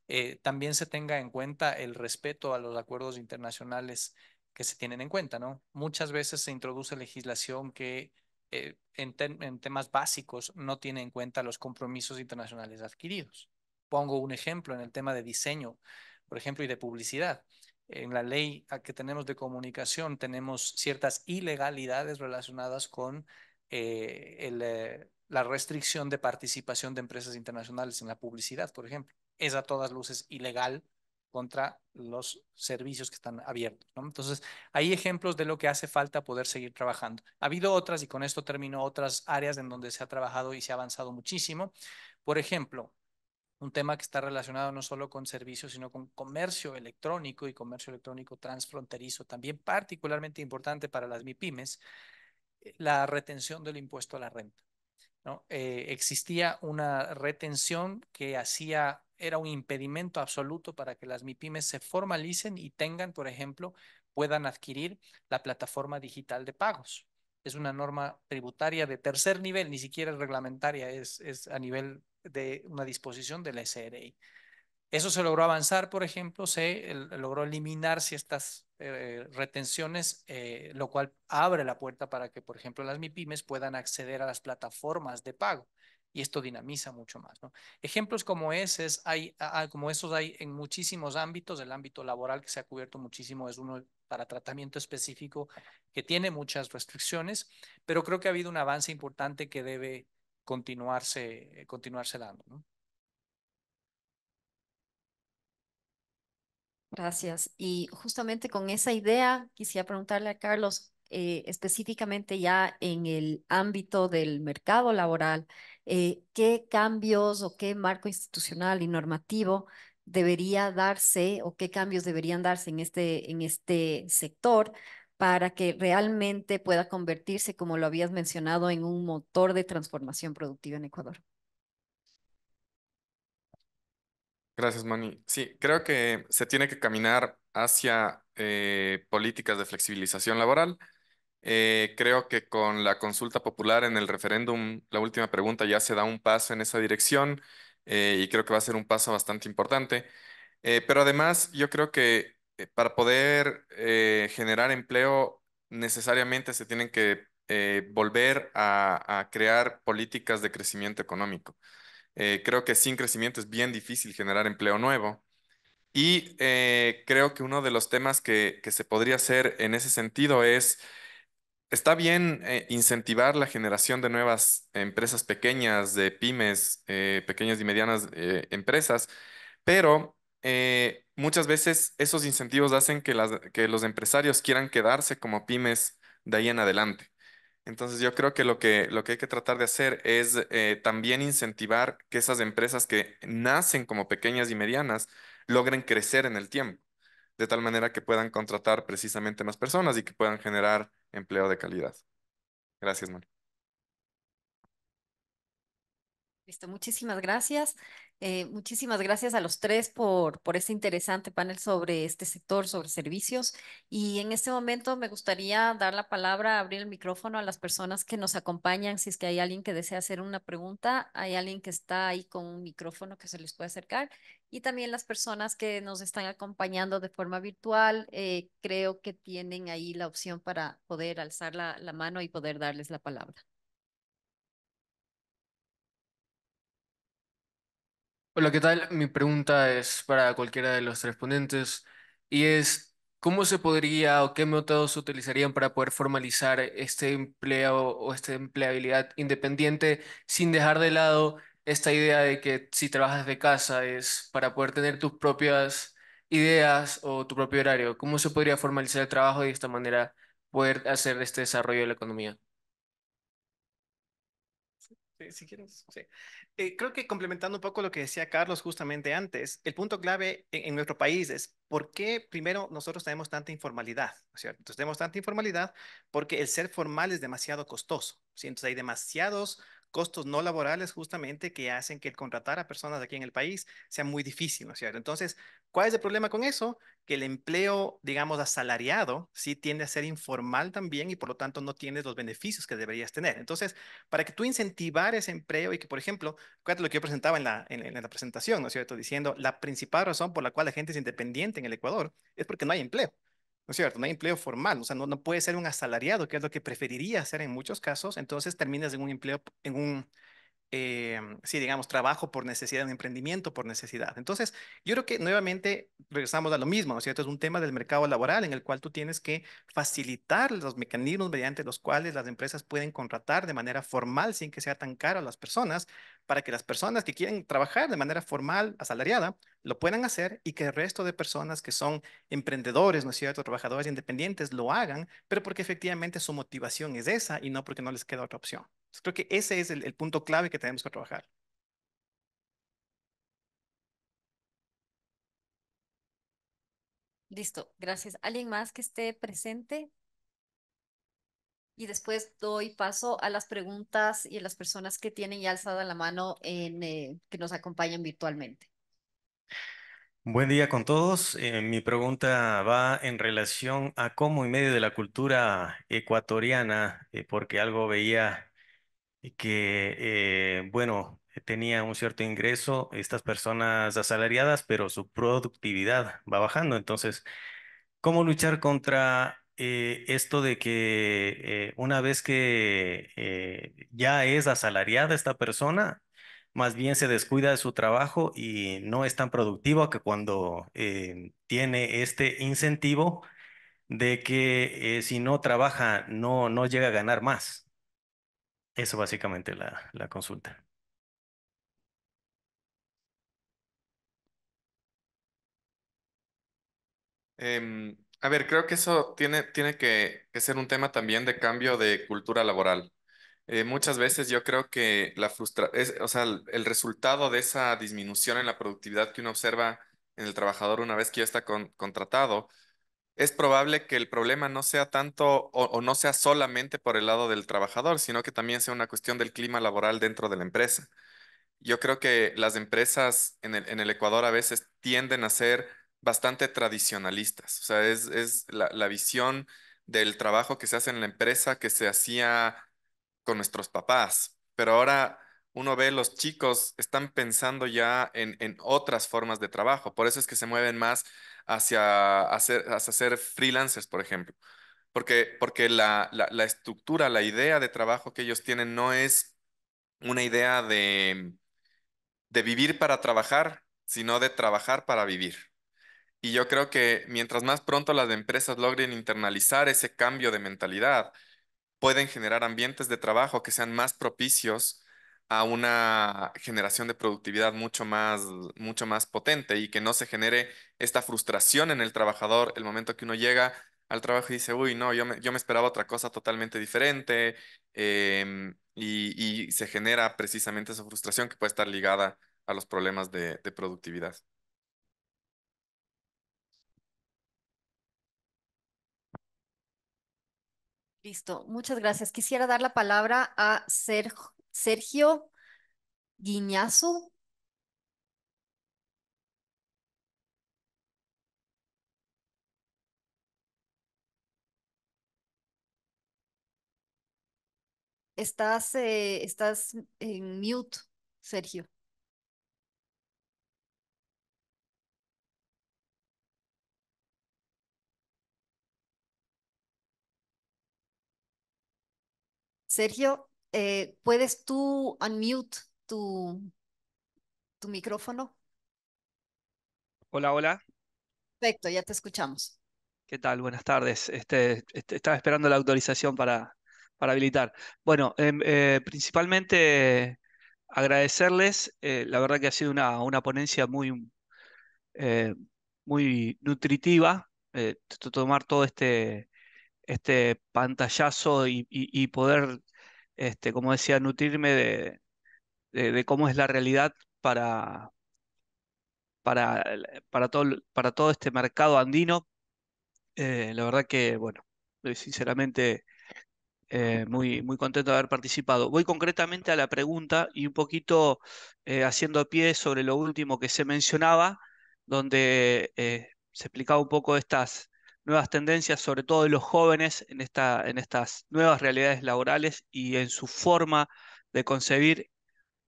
eh, también se tenga en cuenta el respeto a los acuerdos internacionales que se tienen en cuenta, ¿no? Muchas veces se introduce legislación que eh, en, temas básicos no tiene en cuenta los compromisos internacionales adquiridos. Pongo un ejemplo en el tema de diseño, por ejemplo, y de publicidad. En la ley que tenemos de comunicación tenemos ciertas ilegalidades relacionadas con eh, la restricción de participación de empresas internacionales en la publicidad, por ejemplo es a todas luces ilegal contra los servicios que están abiertos. Entonces, hay ejemplos de lo que hace falta poder seguir trabajando. Ha habido otras, y con esto termino, otras áreas en donde se ha trabajado y se ha avanzado muchísimo. Por ejemplo, un tema que está relacionado no solo con servicios, sino con comercio electrónico y comercio electrónico transfronterizo, también particularmente importante para las MIPIMES, eh, la retención del impuesto a la renta. Eh, existía una retención que hacía era un impedimento absoluto para que las MIPIMES se formalicen y tengan, por ejemplo, puedan adquirir la plataforma digital de pagos. Es una norma tributaria de tercer nivel, ni siquiera es reglamentaria, es, es a nivel de una disposición la SRI. Eso se logró avanzar, por ejemplo, se logró eliminar ciertas eh, retenciones, eh, lo cual abre la puerta para que, por ejemplo, las MIPIMES puedan acceder a las plataformas de pago y esto dinamiza mucho más. ¿no? Ejemplos como, hay, como esos hay en muchísimos ámbitos. El ámbito laboral que se ha cubierto muchísimo es uno para tratamiento específico que tiene muchas restricciones, pero creo que ha habido un avance importante que debe continuarse, continuarse dando. ¿no? Gracias. Y justamente con esa idea quisiera preguntarle a Carlos eh, específicamente ya en el ámbito del mercado laboral eh, qué cambios o qué marco institucional y normativo debería darse o qué cambios deberían darse en este, en este sector para que realmente pueda convertirse, como lo habías mencionado, en un motor de transformación productiva en Ecuador. Gracias, Moni. Sí, creo que se tiene que caminar hacia eh, políticas de flexibilización laboral, eh, creo que con la consulta popular en el referéndum, la última pregunta ya se da un paso en esa dirección eh, y creo que va a ser un paso bastante importante. Eh, pero además, yo creo que para poder generar empleo, necesariamente se tienen que volver a, a, crear políticas de crecimiento económico. creo que sin crecimiento es bien difícil generar empleo nuevo. Y creo que uno de los temas que, que se podría hacer en ese sentido es está bien eh, incentivar la generación de nuevas empresas pequeñas, de pymes, eh, pequeñas y medianas eh, empresas, pero muchas veces esos incentivos hacen que, los empresarios quieran quedarse como pymes de ahí en adelante. Entonces yo creo que lo que, lo que hay que tratar de hacer es también incentivar que esas empresas que nacen como pequeñas y medianas logren crecer en el tiempo, de tal manera que puedan contratar precisamente más personas y que puedan generar empleo de calidad. Gracias, Mario. Listo, muchísimas gracias. Eh, muchísimas gracias a los tres por, por este interesante panel sobre este sector, sobre servicios. Y en este momento me gustaría dar la palabra, abrir el micrófono a las personas que nos acompañan. Si es que hay alguien que desea hacer una pregunta, hay alguien que está ahí con un micrófono que se les puede acercar. Y también las personas que nos están acompañando de forma virtual, eh, creo que tienen ahí la opción para poder alzar la mano y poder darles la palabra. Hola, ¿qué tal? Mi pregunta es para cualquiera de los tres ponentes y es, ¿cómo se podría o qué métodos se utilizarían para poder formalizar este empleo o esta empleabilidad independiente sin dejar de lado esta idea de que si trabajas de casa es para poder tener tus propias ideas o tu propio horario? ¿Cómo se podría formalizar el trabajo y de esta manera poder hacer este desarrollo de la economía? Este, si quieres. Eh, creo que complementando un poco lo que decía Carlos justamente antes, el punto clave en, nuestro país es por qué primero nosotros tenemos tanta informalidad, ¿cierto? Entonces tenemos tanta informalidad porque el ser formal es demasiado costoso, ¿sí? Entonces hay demasiados costos no laborales justamente que hacen que el contratar a personas aquí en el país sea muy difícil, ¿no es cierto? Entonces, ¿Cuál es el problema con eso? Que el empleo, digamos, asalariado, sí tiende a ser informal también y por lo tanto no tienes los beneficios que deberías tener. Entonces, para que tú incentivar ese empleo y que, por ejemplo, acuérdate lo que yo presentaba en la, en, la presentación, ¿no es cierto? Diciendo, la principal razón por la cual la gente es independiente en el Ecuador es porque no hay empleo. ¿no es cierto? No hay empleo formal, o sea, no, no puede ser un asalariado, que es lo que preferiría hacer en muchos casos, entonces terminas en un empleo, en un eh, si digamos, trabajo por necesidad, un emprendimiento por necesidad. Entonces, yo creo que nuevamente regresamos a lo mismo, ¿no es cierto? Es un tema del mercado laboral en el cual tú tienes que facilitar los mecanismos mediante los cuales las empresas pueden contratar de manera formal sin que sea tan caro a las personas para que las personas que quieren trabajar de manera formal, asalariada, lo puedan hacer y que el resto de personas que son emprendedores, ¿no es cierto?, trabajadores independientes, lo hagan, pero porque efectivamente su motivación es esa y no porque no les queda otra opción creo que ese es el, punto clave que tenemos que trabajar. Listo, gracias. ¿Alguien más que esté presente? Y después doy paso a las preguntas y a las personas que tienen ya alzada la mano en, eh, que nos acompañan virtualmente. Buen día con todos. Eh, mi pregunta va en relación a cómo en medio de la cultura ecuatoriana, eh, porque algo veía que, eh, bueno, tenía un cierto ingreso, estas personas asalariadas, pero su productividad va bajando. Entonces, ¿cómo luchar contra eh, esto de que eh, una vez que ya es asalariada esta persona, más bien se descuida de su trabajo y no es tan productivo que cuando tiene este incentivo de que si no trabaja no llega a ganar más? Eso básicamente la, la consulta. Em, a ver, creo que eso tiene, tiene que, ser un tema también de cambio de cultura laboral. Eh, muchas veces yo creo que la frustra es, o sea, el, resultado de esa disminución en la productividad que uno observa en el trabajador una vez que ya está contratado es probable que el problema no sea tanto o, no sea solamente por el lado del trabajador, sino que también sea una cuestión del clima laboral dentro de la empresa. Yo creo que las empresas en el, Ecuador a veces tienden a ser bastante tradicionalistas, o sea, es, la, visión del trabajo que se hace en la empresa que se hacía con nuestros papás, pero ahora uno ve los chicos están pensando ya en, en otras formas de trabajo, por eso es que se mueven más hacia, hacer, ser freelancers, por ejemplo. Porque, la, estructura, la idea de trabajo que ellos tienen no es una idea de vivir para trabajar, sino de trabajar para vivir. Y yo creo que mientras más pronto las empresas logren internalizar ese cambio de mentalidad, pueden generar ambientes de trabajo que sean más propicios a una generación de productividad mucho más, mucho más potente y que no se genere esta frustración en el trabajador el momento que uno llega al trabajo y dice, uy, no, yo me, yo me esperaba otra cosa totalmente diferente em, y, se genera precisamente esa frustración que puede estar ligada a los problemas de, de productividad. Listo, muchas gracias. Quisiera dar la palabra a Sergio Sergio Guiñazo. Estás, eh, estás en mute, Sergio. Sergio, eh, ¿Puedes tú unmute tu, tu micrófono? Hola, hola. Perfecto, ya te escuchamos. ¿Qué tal? Buenas tardes. Este, este estaba esperando la autorización para, para habilitar. Bueno, em, eh, principalmente agradecerles. Eh, la verdad que ha sido una, una ponencia muy, muy nutritiva. tomar todo este, este pantallazo y, y poder este, como decía, nutrirme de, cómo es la realidad para, para, para, todo, para todo este mercado andino. Eh, la verdad que, bueno, estoy sinceramente eh, muy, muy contento de haber participado. Voy concretamente a la pregunta y un poquito eh, haciendo pie sobre lo último que se mencionaba, donde se explicaba un poco estas nuevas tendencias, sobre todo de los jóvenes en, esta, en estas nuevas realidades laborales y en su forma de concebir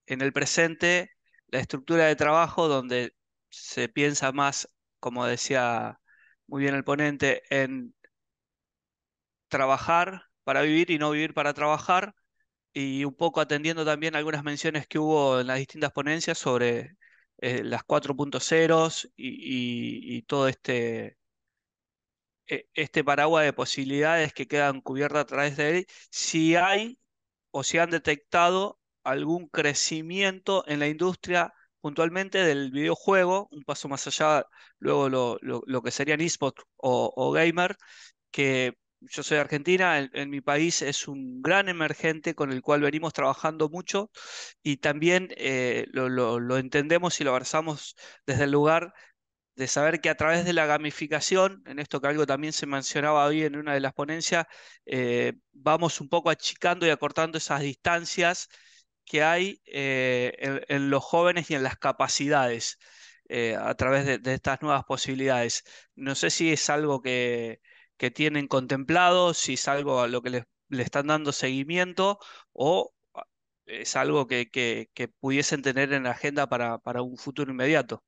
en el presente la estructura de trabajo donde se piensa más, como decía muy bien el ponente, en trabajar para vivir y no vivir para trabajar, y un poco atendiendo también algunas menciones que hubo en las distintas ponencias sobre eh, las 4.0 y, y, todo este e, este paraguas de posibilidades que quedan cubiertas a través de él, si hay o si han detectado algún crecimiento en la industria puntualmente del videojuego, un paso más allá, luego lo, que serían eSpot o, gamer, que yo soy de Argentina, en, mi país es un gran emergente con el cual venimos trabajando mucho y también eh, lo, lo, entendemos y lo abrazamos desde el lugar de saber que a través de la gamificación, en esto que algo también se mencionaba hoy en una de las ponencias, eh, vamos un poco achicando y acortando esas distancias que hay eh, en, los jóvenes y en las capacidades eh, a través de, estas nuevas posibilidades. No sé si es algo que, que tienen contemplado, si es algo a lo que le están dando seguimiento o es algo que, que pudiesen tener en la agenda para, para un futuro inmediato.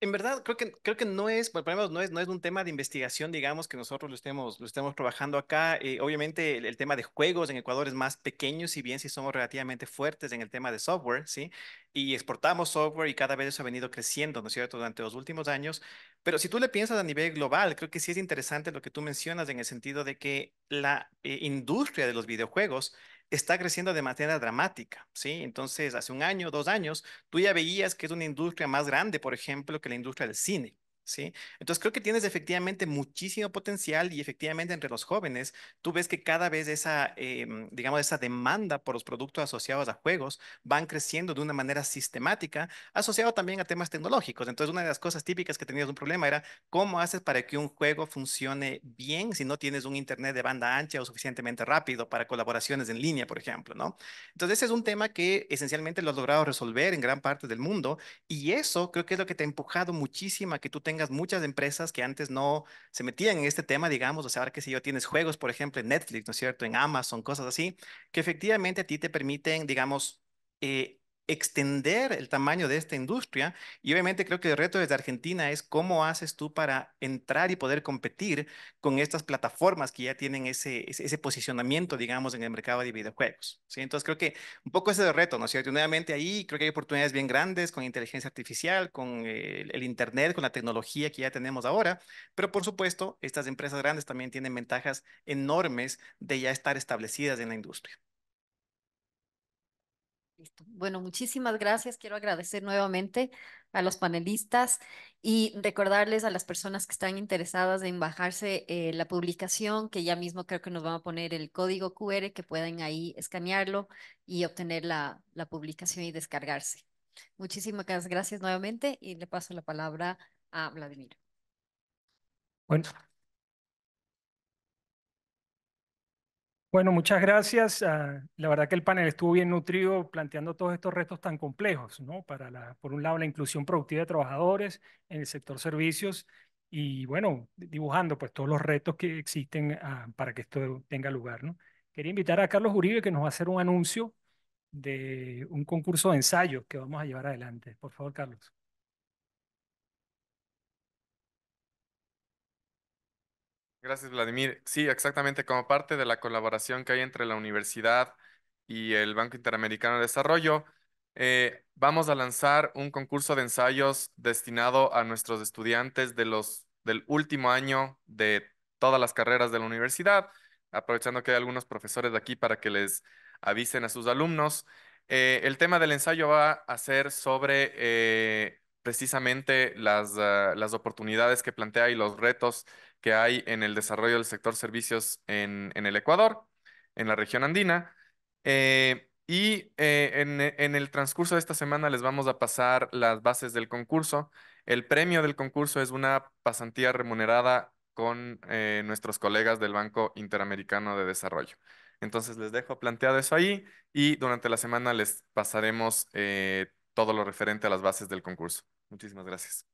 en verdad, creo que, creo que no es, no es, no es un tema de investigación, digamos, que nosotros lo estemos, lo estemos trabajando acá. Eh, obviamente, el, tema de juegos en Ecuador es más pequeño, si bien sí somos relativamente fuertes en el tema de software, ¿sí? Y exportamos software y cada vez eso ha venido creciendo, ¿no es cierto?, durante los últimos años. Pero si tú le piensas a nivel global, creo que sí es interesante lo que tú mencionas en el sentido de que la eh, industria de los videojuegos está creciendo de manera dramática, ¿sí? Entonces, hace un año, dos años, tú ya veías que es una industria más grande, por ejemplo, que la industria del cine. Entonces creo que tienes efectivamente muchísimo potencial y efectivamente entre los jóvenes tú ves que cada vez esa, em, digamos, esa demanda por los productos asociados a juegos van creciendo de una manera sistemática, asociado también a temas tecnológicos. Entonces una de las cosas típicas que tenías un problema era cómo haces para que un juego funcione bien si no tienes un internet de banda ancha o suficientemente rápido para colaboraciones en línea, por ejemplo, ¿no? Entonces ese es un tema que esencialmente lo has logrado resolver en gran parte del mundo y eso creo que es lo que te ha empujado muchísimo a que tú tengas tengas muchas empresas que antes no se metían en este tema, digamos, o sea, ahora que si yo tienes juegos, por ejemplo, en Netflix, ¿no es cierto?, en Amazon, cosas así, que efectivamente a ti te permiten, digamos, eh, extender el tamaño de esta industria. Y obviamente creo que el reto desde Argentina es cómo haces tú para entrar y poder competir con estas plataformas que ya tienen ese, posicionamiento, digamos, en el mercado de videojuegos. ¿sí? Entonces creo que un poco ese es el reto, ¿no es cierto? Nuevamente ahí creo que hay oportunidades bien grandes con inteligencia artificial, con el Internet, con la tecnología que ya tenemos ahora. Pero por supuesto, estas empresas grandes también tienen ventajas enormes de ya estar establecidas en la industria. Listo. Bueno, muchísimas gracias. Quiero agradecer nuevamente a los panelistas y recordarles a las personas que están interesadas en bajarse eh, la publicación, que ya mismo creo que nos van a poner el código QR, que pueden ahí escanearlo y obtener la, la publicación y descargarse. Muchísimas gracias nuevamente y le paso la palabra a Vladimir. Bueno, Bueno, muchas gracias. Ah, la verdad que el panel estuvo bien nutrido planteando todos estos retos tan complejos, ¿no? Para por un lado, la inclusión productiva de trabajadores en el sector servicios y, bueno, dibujando pues todos los retos que existen ah, para que esto tenga lugar, ¿no? Quería invitar a Carlos Uribe que nos va a hacer un anuncio de un concurso de ensayo que vamos a llevar adelante. Por favor, Carlos. Gracias, Vladimir. Sí, exactamente, como parte de la colaboración que hay entre la universidad y el Banco Interamericano de Desarrollo, eh, vamos a lanzar un concurso de ensayos destinado a nuestros estudiantes de los, del último año de todas las carreras de la universidad, aprovechando que hay algunos profesores de aquí para que les avisen a sus alumnos. Eh, el tema del ensayo va a ser sobre eh, precisamente ah, las, oportunidades que plantea y los retos que hay en el desarrollo del sector servicios en, el Ecuador, en la región andina. Eh, y eh, eh, en, el transcurso de esta semana les vamos a pasar las bases del concurso. El premio del concurso es una pasantía remunerada con nuestros colegas del Banco Interamericano de Desarrollo. Entonces les dejo planteado eso ahí y durante la semana les pasaremos todo lo referente a las bases del concurso. Muchísimas gracias.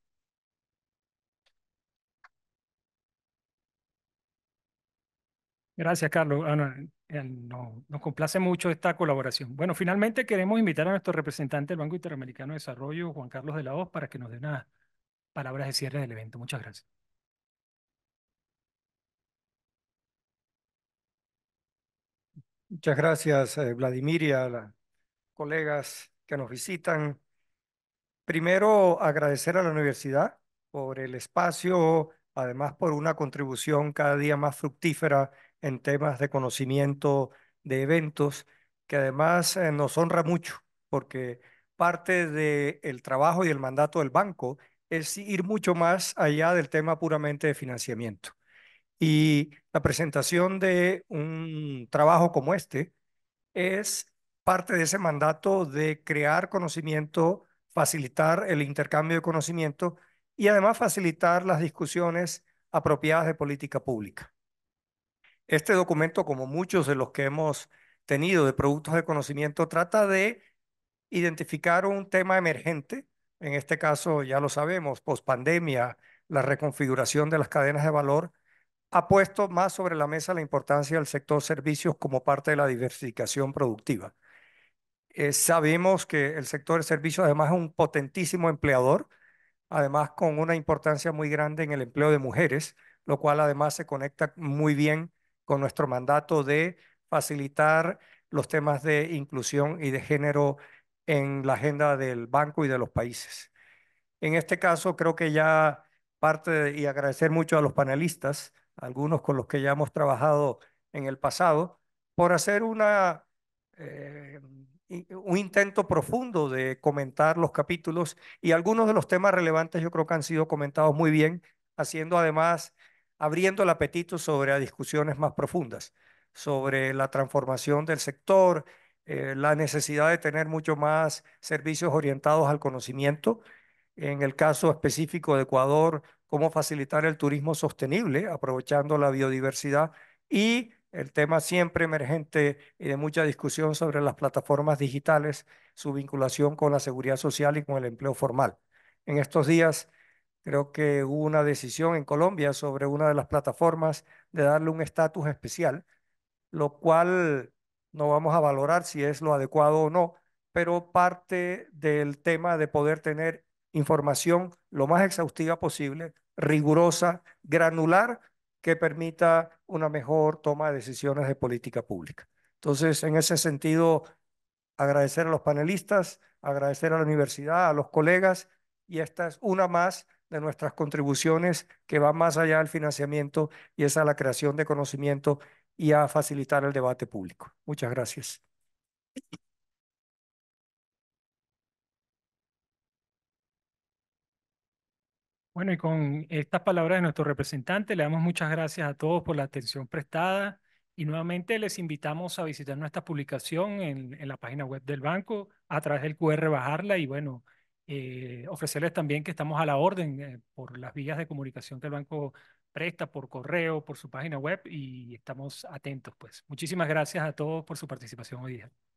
Gracias, Carlos. Ah, eh, eh, no, nos complace mucho esta colaboración. Bueno, finalmente queremos invitar a nuestro representante del Banco Interamericano de Desarrollo, Juan Carlos de la Hoz, para que nos dé unas palabras de cierre del evento. Muchas gracias. Muchas gracias, eh, Vladimir, y a las colegas que nos visitan. Primero, agradecer a la universidad por el espacio, además por una contribución cada día más fructífera en temas de conocimiento de eventos, que además eh, nos honra mucho, porque parte del de trabajo y el mandato del banco es ir mucho más allá del tema puramente de financiamiento. Y la presentación de un trabajo como este es parte de ese mandato de crear conocimiento facilitar el intercambio de conocimiento y además facilitar las discusiones apropiadas de política pública. Este documento, como muchos de los que hemos tenido de productos de conocimiento, trata de identificar un tema emergente, en este caso ya lo sabemos, pospandemia, la reconfiguración de las cadenas de valor, ha puesto más sobre la mesa la importancia del sector servicios como parte de la diversificación productiva. Eh, sabemos que el sector de servicios además es un potentísimo empleador, además con una importancia muy grande en el empleo de mujeres, lo cual además se conecta muy bien con nuestro mandato de facilitar los temas de inclusión y de género en la agenda del banco y de los países. En este caso, creo que ya parte y agradecer mucho a los panelistas, algunos con los que ya hemos trabajado en el pasado, por hacer una eh, un intento profundo de comentar los capítulos y algunos de los temas relevantes yo creo que han sido comentados muy bien, haciendo además, abriendo el apetito sobre discusiones más profundas, sobre la transformación del sector, eh, la necesidad de tener mucho más servicios orientados al conocimiento, en el caso específico de Ecuador, cómo facilitar el turismo sostenible, aprovechando la biodiversidad y el tema siempre emergente y de mucha discusión sobre las plataformas digitales, su vinculación con la seguridad social y con el empleo formal. En estos días creo que hubo una decisión en Colombia sobre una de las plataformas de darle un estatus especial, lo cual no vamos a valorar si es lo adecuado o no, pero parte del tema de poder tener información lo más exhaustiva posible, rigurosa, granular que permita una mejor toma de decisiones de política pública. Entonces, en ese sentido, agradecer a los panelistas, agradecer a la universidad, a los colegas, y esta es una más de nuestras contribuciones que va más allá del financiamiento y es a la creación de conocimiento y a facilitar el debate público. Muchas gracias. Bueno, y con estas palabras de nuestro representante, le damos muchas gracias a todos por la atención prestada y nuevamente les invitamos a visitar nuestra publicación en, la página web del banco, a través del QR bajarla y bueno, eh, ofrecerles también que estamos a la orden eh, por las vías de comunicación que el banco presta, por correo, por su página web y estamos atentos. Pues muchísimas gracias a todos por su participación hoy día.